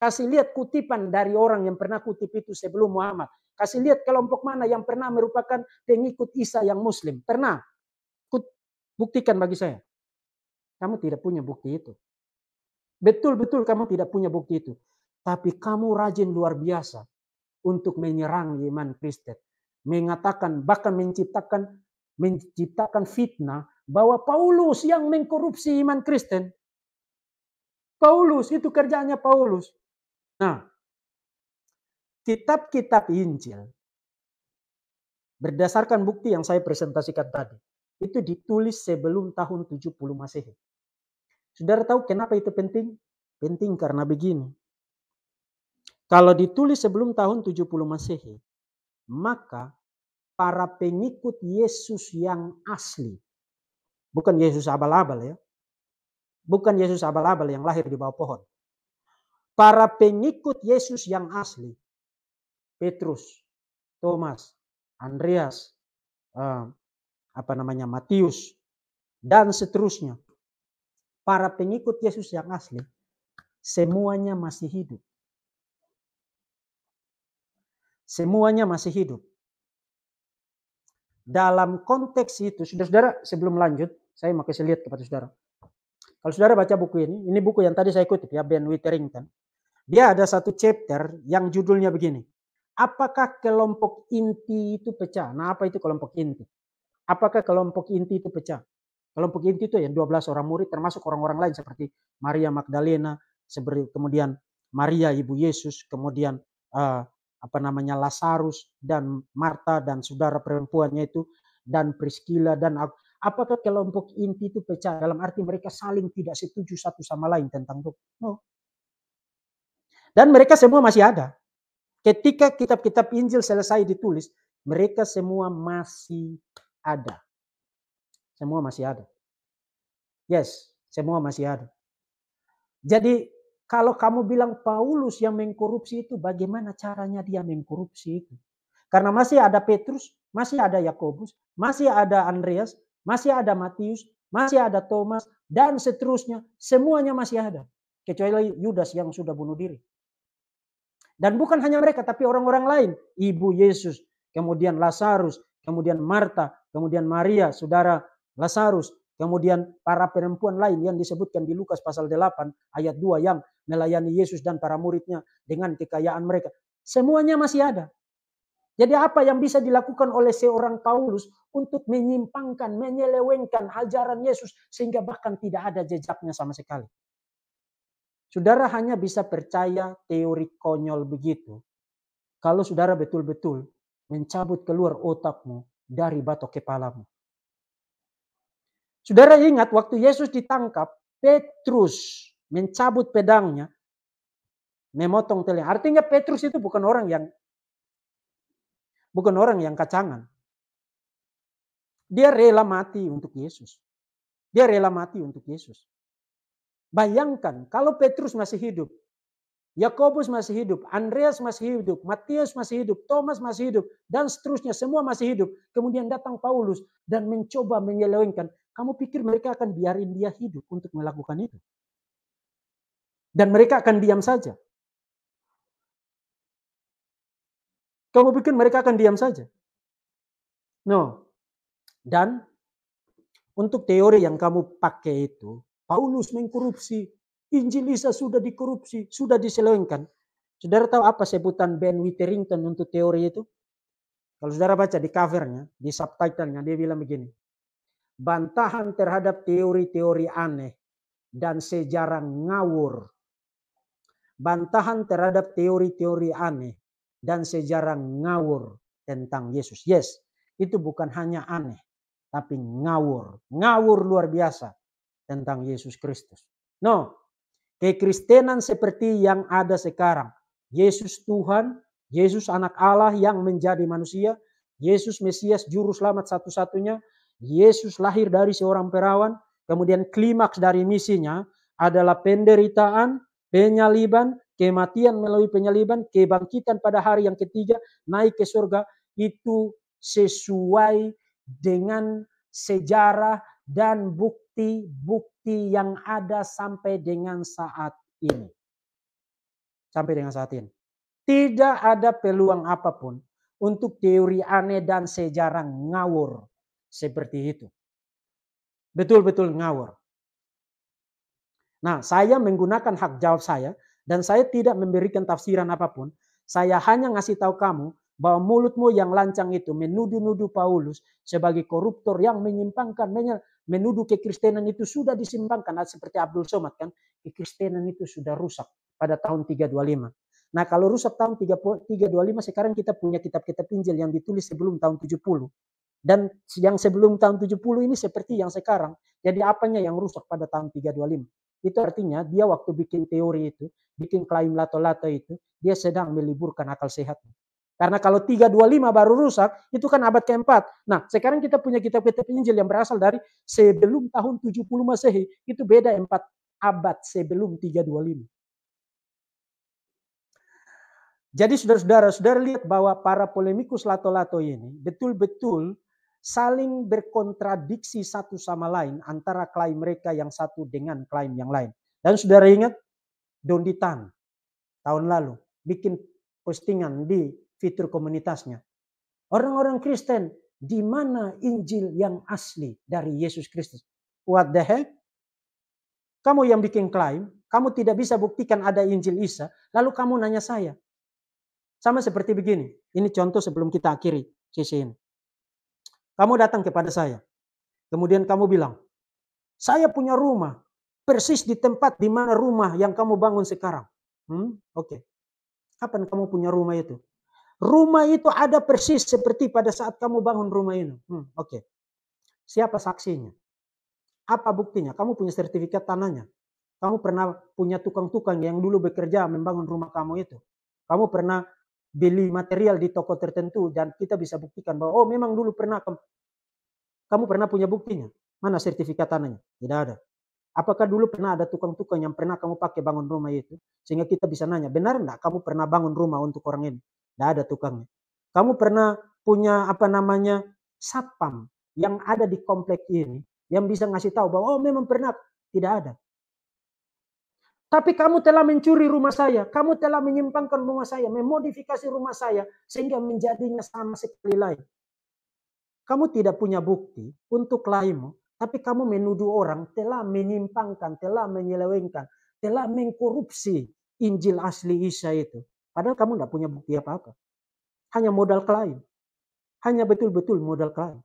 Kasih lihat kutipan dari orang yang pernah kutip itu sebelum Muhammad. Kasih lihat kelompok mana yang pernah merupakan pengikut Isa yang Muslim. Pernah. kut Buktikan bagi saya. Kamu tidak punya bukti itu. Betul-betul kamu tidak punya bukti itu. Tapi kamu rajin luar biasa untuk menyerang iman Kristen. Mengatakan, bahkan menciptakan menciptakan fitnah bahwa Paulus yang mengkorupsi iman Kristen. Paulus, itu kerjanya Paulus. Nah, kitab-kitab Injil berdasarkan bukti yang saya presentasikan tadi itu ditulis sebelum tahun 70 Masehi. Saudara tahu kenapa itu penting? Penting karena begini. Kalau ditulis sebelum tahun 70 Masehi, maka para pengikut Yesus yang asli, bukan Yesus abal-abal ya, bukan Yesus abal-abal yang lahir di bawah pohon, para pengikut Yesus yang asli. Petrus, Thomas, Andreas, eh, apa namanya Matius, dan seterusnya. Para pengikut Yesus yang asli, semuanya masih hidup. Semuanya masih hidup. Dalam konteks itu, saudara-saudara, sebelum lanjut, saya mau kasih lihat kepada saudara. Kalau saudara baca buku ini, ini buku yang tadi saya kutip ya, Ben Witterington. Dia ada satu chapter yang judulnya begini. Apakah kelompok inti itu pecah? Nah, apa itu kelompok inti? Apakah kelompok inti itu pecah? Kelompok inti itu yang 12 orang murid termasuk orang-orang lain seperti Maria Magdalena, seperti kemudian Maria ibu Yesus, kemudian uh, apa namanya Lazarus dan Marta dan saudara perempuannya itu dan Priscilla dan apakah kelompok inti itu pecah dalam arti mereka saling tidak setuju satu sama lain tentang itu? No, dan mereka semua masih ada. Ketika kitab-kitab Injil selesai ditulis, mereka semua masih ada. Semua masih ada. Yes, semua masih ada. Jadi kalau kamu bilang Paulus yang mengkorupsi itu, bagaimana caranya dia mengkorupsi itu? Karena masih ada Petrus, masih ada Yakobus, masih ada Andreas, masih ada Matius, masih ada Thomas, dan seterusnya. Semuanya masih ada. Kecuali Yudas yang sudah bunuh diri. Dan bukan hanya mereka, tapi orang-orang lain. Ibu Yesus, kemudian Lazarus, kemudian Marta, kemudian Maria, saudara Lazarus, kemudian para perempuan lain yang disebutkan di Lukas pasal 8 ayat 2 yang melayani Yesus dan para muridnya dengan kekayaan mereka. Semuanya masih ada. Jadi apa yang bisa dilakukan oleh seorang Paulus untuk menyimpangkan, menyelewengkan ajaran Yesus sehingga bahkan tidak ada jejaknya sama sekali. Saudara hanya bisa percaya teori konyol begitu kalau saudara betul-betul mencabut keluar otakmu dari batok kepalamu. Saudara ingat waktu Yesus ditangkap, Petrus mencabut pedangnya, memotong telinga. Artinya Petrus itu bukan orang yang bukan orang yang kacangan. Dia rela mati untuk Yesus. Dia rela mati untuk Yesus. Bayangkan kalau Petrus masih hidup, Yakobus masih hidup, Andreas masih hidup, Matius masih hidup, Thomas masih hidup, dan seterusnya semua masih hidup. Kemudian datang Paulus dan mencoba menyelewengkan. Kamu pikir mereka akan biarin dia hidup untuk melakukan itu? Dan mereka akan diam saja. Kamu pikir mereka akan diam saja? No. Dan untuk teori yang kamu pakai itu, Paulus mengkorupsi, Injil Isa sudah dikorupsi, sudah diselewengkan. Saudara tahu apa sebutan Ben Witherington untuk teori itu? Kalau saudara baca di covernya, di subtitlenya, dia bilang begini. Bantahan terhadap teori-teori aneh dan sejarah ngawur. Bantahan terhadap teori-teori aneh dan sejarah ngawur tentang Yesus. Yes, itu bukan hanya aneh, tapi ngawur. Ngawur luar biasa tentang Yesus Kristus. No, kekristenan seperti yang ada sekarang. Yesus Tuhan, Yesus anak Allah yang menjadi manusia, Yesus Mesias juru selamat satu-satunya, Yesus lahir dari seorang perawan, kemudian klimaks dari misinya adalah penderitaan, penyaliban, kematian melalui penyaliban, kebangkitan pada hari yang ketiga, naik ke surga, itu sesuai dengan sejarah dan bukti bukti-bukti yang ada sampai dengan saat ini. Sampai dengan saat ini. Tidak ada peluang apapun untuk teori aneh dan sejarah ngawur seperti itu. Betul-betul ngawur. Nah, saya menggunakan hak jawab saya dan saya tidak memberikan tafsiran apapun. Saya hanya ngasih tahu kamu bahwa mulutmu yang lancang itu menuduh-nuduh Paulus sebagai koruptor yang menyimpangkan menuduh kekristenan itu sudah disimbangkan seperti Abdul Somad kan kekristenan itu sudah rusak pada tahun 325. Nah, kalau rusak tahun 325 sekarang kita punya kitab-kitab Injil yang ditulis sebelum tahun 70. Dan yang sebelum tahun 70 ini seperti yang sekarang. Jadi apanya yang rusak pada tahun 325? Itu artinya dia waktu bikin teori itu, bikin klaim lato-lato itu, dia sedang meliburkan akal sehatnya. Karena kalau 325 baru rusak, itu kan abad keempat. Nah, sekarang kita punya kitab-kitab Injil yang berasal dari sebelum tahun 70 Masehi. Itu beda empat abad sebelum 325. Jadi saudara-saudara, saudara lihat bahwa para polemikus lato-lato ini betul-betul saling berkontradiksi satu sama lain antara klaim mereka yang satu dengan klaim yang lain. Dan saudara ingat, Don Ditan tahun lalu bikin postingan di fitur komunitasnya. Orang-orang Kristen, di mana Injil yang asli dari Yesus Kristus? What the heck? Kamu yang bikin klaim, kamu tidak bisa buktikan ada Injil Isa, lalu kamu nanya saya. Sama seperti begini, ini contoh sebelum kita akhiri sesi ini. Kamu datang kepada saya, kemudian kamu bilang, saya punya rumah persis di tempat di mana rumah yang kamu bangun sekarang. Hmm, Oke, okay. kapan kamu punya rumah itu? Rumah itu ada persis seperti pada saat kamu bangun rumah ini. Hmm, Oke. Okay. Siapa saksinya? Apa buktinya? Kamu punya sertifikat tanahnya. Kamu pernah punya tukang-tukang yang dulu bekerja membangun rumah kamu itu. Kamu pernah beli material di toko tertentu dan kita bisa buktikan bahwa oh memang dulu pernah kamu, kamu pernah punya buktinya. Mana sertifikat tanahnya? Tidak ada. Apakah dulu pernah ada tukang-tukang yang pernah kamu pakai bangun rumah itu? Sehingga kita bisa nanya, benar enggak kamu pernah bangun rumah untuk orang ini? Tidak ada tukangnya. Kamu pernah punya apa namanya satpam yang ada di komplek ini yang bisa ngasih tahu bahwa oh memang pernah tidak ada. Tapi kamu telah mencuri rumah saya, kamu telah menyimpangkan rumah saya, memodifikasi rumah saya sehingga menjadinya sama sekali lain. Kamu tidak punya bukti untuk lainmu, tapi kamu menuduh orang telah menyimpangkan, telah menyelewengkan, telah mengkorupsi Injil asli Isa itu. Padahal kamu tidak punya bukti apa-apa. Hanya modal klien. Hanya betul-betul modal klien.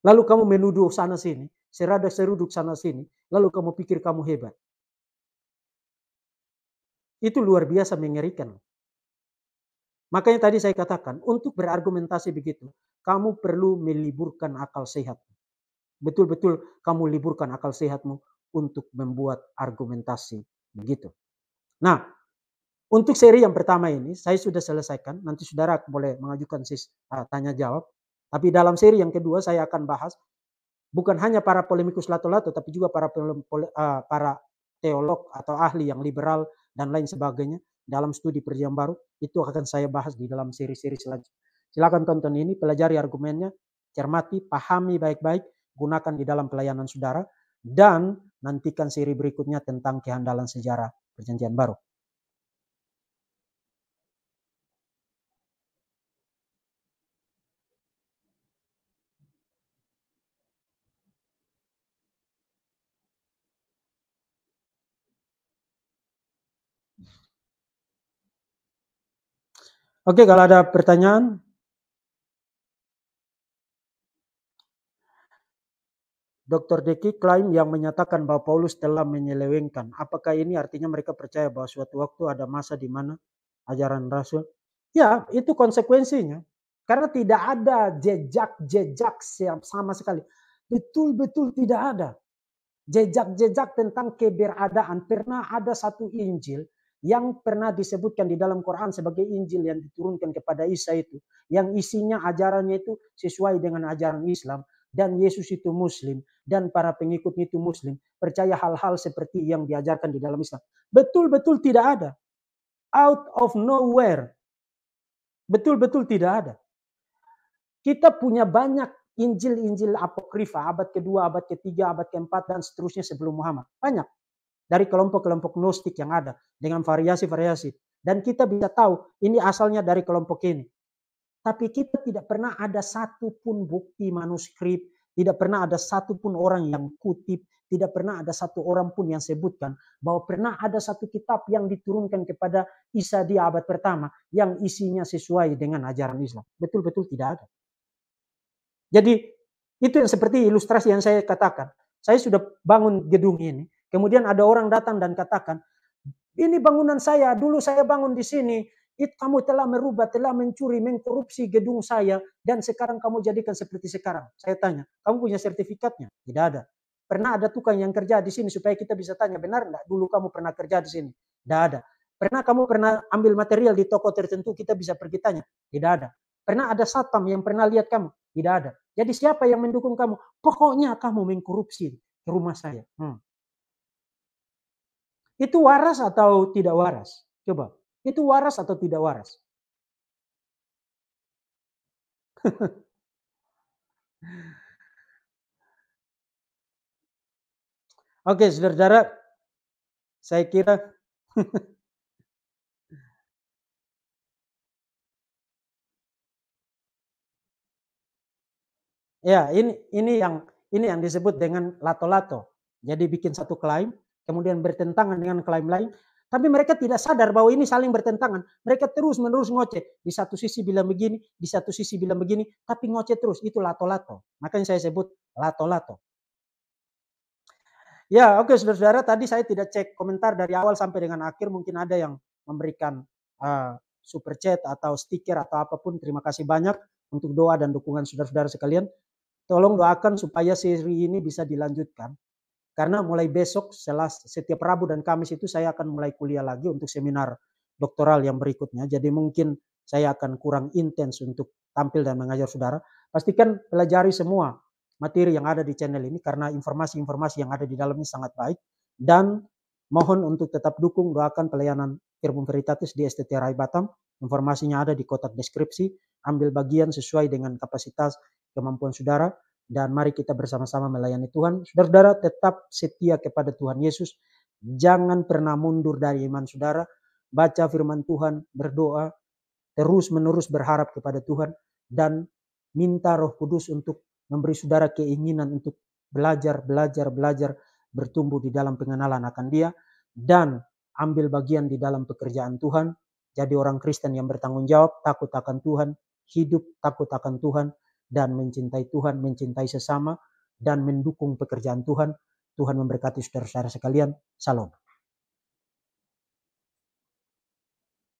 Lalu kamu menuduh sana sini, serada seruduk sana sini, lalu kamu pikir kamu hebat. Itu luar biasa mengerikan. Makanya tadi saya katakan, untuk berargumentasi begitu, kamu perlu meliburkan akal sehatmu. Betul-betul kamu liburkan akal sehatmu untuk membuat argumentasi begitu. Nah, untuk seri yang pertama ini saya sudah selesaikan. Nanti saudara boleh mengajukan sis, uh, tanya jawab. Tapi dalam seri yang kedua saya akan bahas bukan hanya para polemikus lato-lato tapi juga para pole, uh, para teolog atau ahli yang liberal dan lain sebagainya dalam studi perjanjian baru itu akan saya bahas di dalam seri-seri selanjutnya. Silakan tonton ini, pelajari argumennya, cermati, pahami baik-baik, gunakan di dalam pelayanan saudara dan nantikan seri berikutnya tentang kehandalan sejarah perjanjian baru. Oke, kalau ada pertanyaan. Dr. Deki klaim yang menyatakan bahwa Paulus telah menyelewengkan. Apakah ini artinya mereka percaya bahwa suatu waktu ada masa di mana ajaran Rasul? Ya, itu konsekuensinya. Karena tidak ada jejak-jejak sama sekali. Betul-betul tidak ada. Jejak-jejak tentang keberadaan. Pernah ada satu Injil yang pernah disebutkan di dalam Quran sebagai Injil yang diturunkan kepada Isa itu, yang isinya ajarannya itu sesuai dengan ajaran Islam dan Yesus itu muslim dan para pengikutnya itu muslim, percaya hal-hal seperti yang diajarkan di dalam Islam. Betul-betul tidak ada. Out of nowhere. Betul-betul tidak ada. Kita punya banyak Injil-Injil apokrifa abad kedua, abad ketiga, abad keempat dan seterusnya sebelum Muhammad. Banyak dari kelompok-kelompok Gnostik yang ada dengan variasi-variasi. Dan kita bisa tahu ini asalnya dari kelompok ini. Tapi kita tidak pernah ada satupun bukti manuskrip, tidak pernah ada satupun orang yang kutip, tidak pernah ada satu orang pun yang sebutkan bahwa pernah ada satu kitab yang diturunkan kepada Isa di abad pertama yang isinya sesuai dengan ajaran Islam. Betul-betul tidak ada. Jadi itu yang seperti ilustrasi yang saya katakan. Saya sudah bangun gedung ini, Kemudian ada orang datang dan katakan, ini bangunan saya, dulu saya bangun di sini, It, kamu telah merubah, telah mencuri, mengkorupsi gedung saya, dan sekarang kamu jadikan seperti sekarang. Saya tanya, kamu punya sertifikatnya? Tidak ada. Pernah ada tukang yang kerja di sini supaya kita bisa tanya, benar enggak dulu kamu pernah kerja di sini? Tidak ada. Pernah kamu pernah ambil material di toko tertentu kita bisa pergi tanya? Tidak ada. Pernah ada satpam yang pernah lihat kamu? Tidak ada. Jadi siapa yang mendukung kamu? Pokoknya kamu mengkorupsi rumah saya. Hmm. Itu waras atau tidak waras? Coba. Itu waras atau tidak waras? Oke, saudara-saudara, saya kira ya ini ini yang ini yang disebut dengan lato-lato. Jadi bikin satu klaim, kemudian bertentangan dengan klaim lain, tapi mereka tidak sadar bahwa ini saling bertentangan. Mereka terus-menerus ngoceh. Di satu sisi bilang begini, di satu sisi bilang begini, tapi ngoceh terus. Itu lato-lato. Makanya saya sebut lato-lato. Ya, oke okay, saudara-saudara. Tadi saya tidak cek komentar dari awal sampai dengan akhir. Mungkin ada yang memberikan uh, super chat atau stiker atau apapun. Terima kasih banyak untuk doa dan dukungan saudara-saudara sekalian. Tolong doakan supaya seri ini bisa dilanjutkan. Karena mulai besok selas, setiap Rabu dan Kamis itu saya akan mulai kuliah lagi untuk seminar doktoral yang berikutnya. Jadi mungkin saya akan kurang intens untuk tampil dan mengajar saudara. Pastikan pelajari semua materi yang ada di channel ini karena informasi-informasi yang ada di dalamnya sangat baik. Dan mohon untuk tetap dukung doakan pelayanan Irmum Veritatis di STT Rai Batam. Informasinya ada di kotak deskripsi. Ambil bagian sesuai dengan kapasitas kemampuan saudara dan mari kita bersama-sama melayani Tuhan. Saudara-saudara tetap setia kepada Tuhan Yesus. Jangan pernah mundur dari iman saudara. Baca firman Tuhan, berdoa, terus-menerus berharap kepada Tuhan dan minta Roh Kudus untuk memberi saudara keinginan untuk belajar, belajar, belajar, bertumbuh di dalam pengenalan akan Dia dan ambil bagian di dalam pekerjaan Tuhan. Jadi orang Kristen yang bertanggung jawab, takut akan Tuhan, hidup takut akan Tuhan, dan mencintai Tuhan, mencintai sesama, dan mendukung pekerjaan Tuhan. Tuhan memberkati saudara-saudara sekalian. Salam.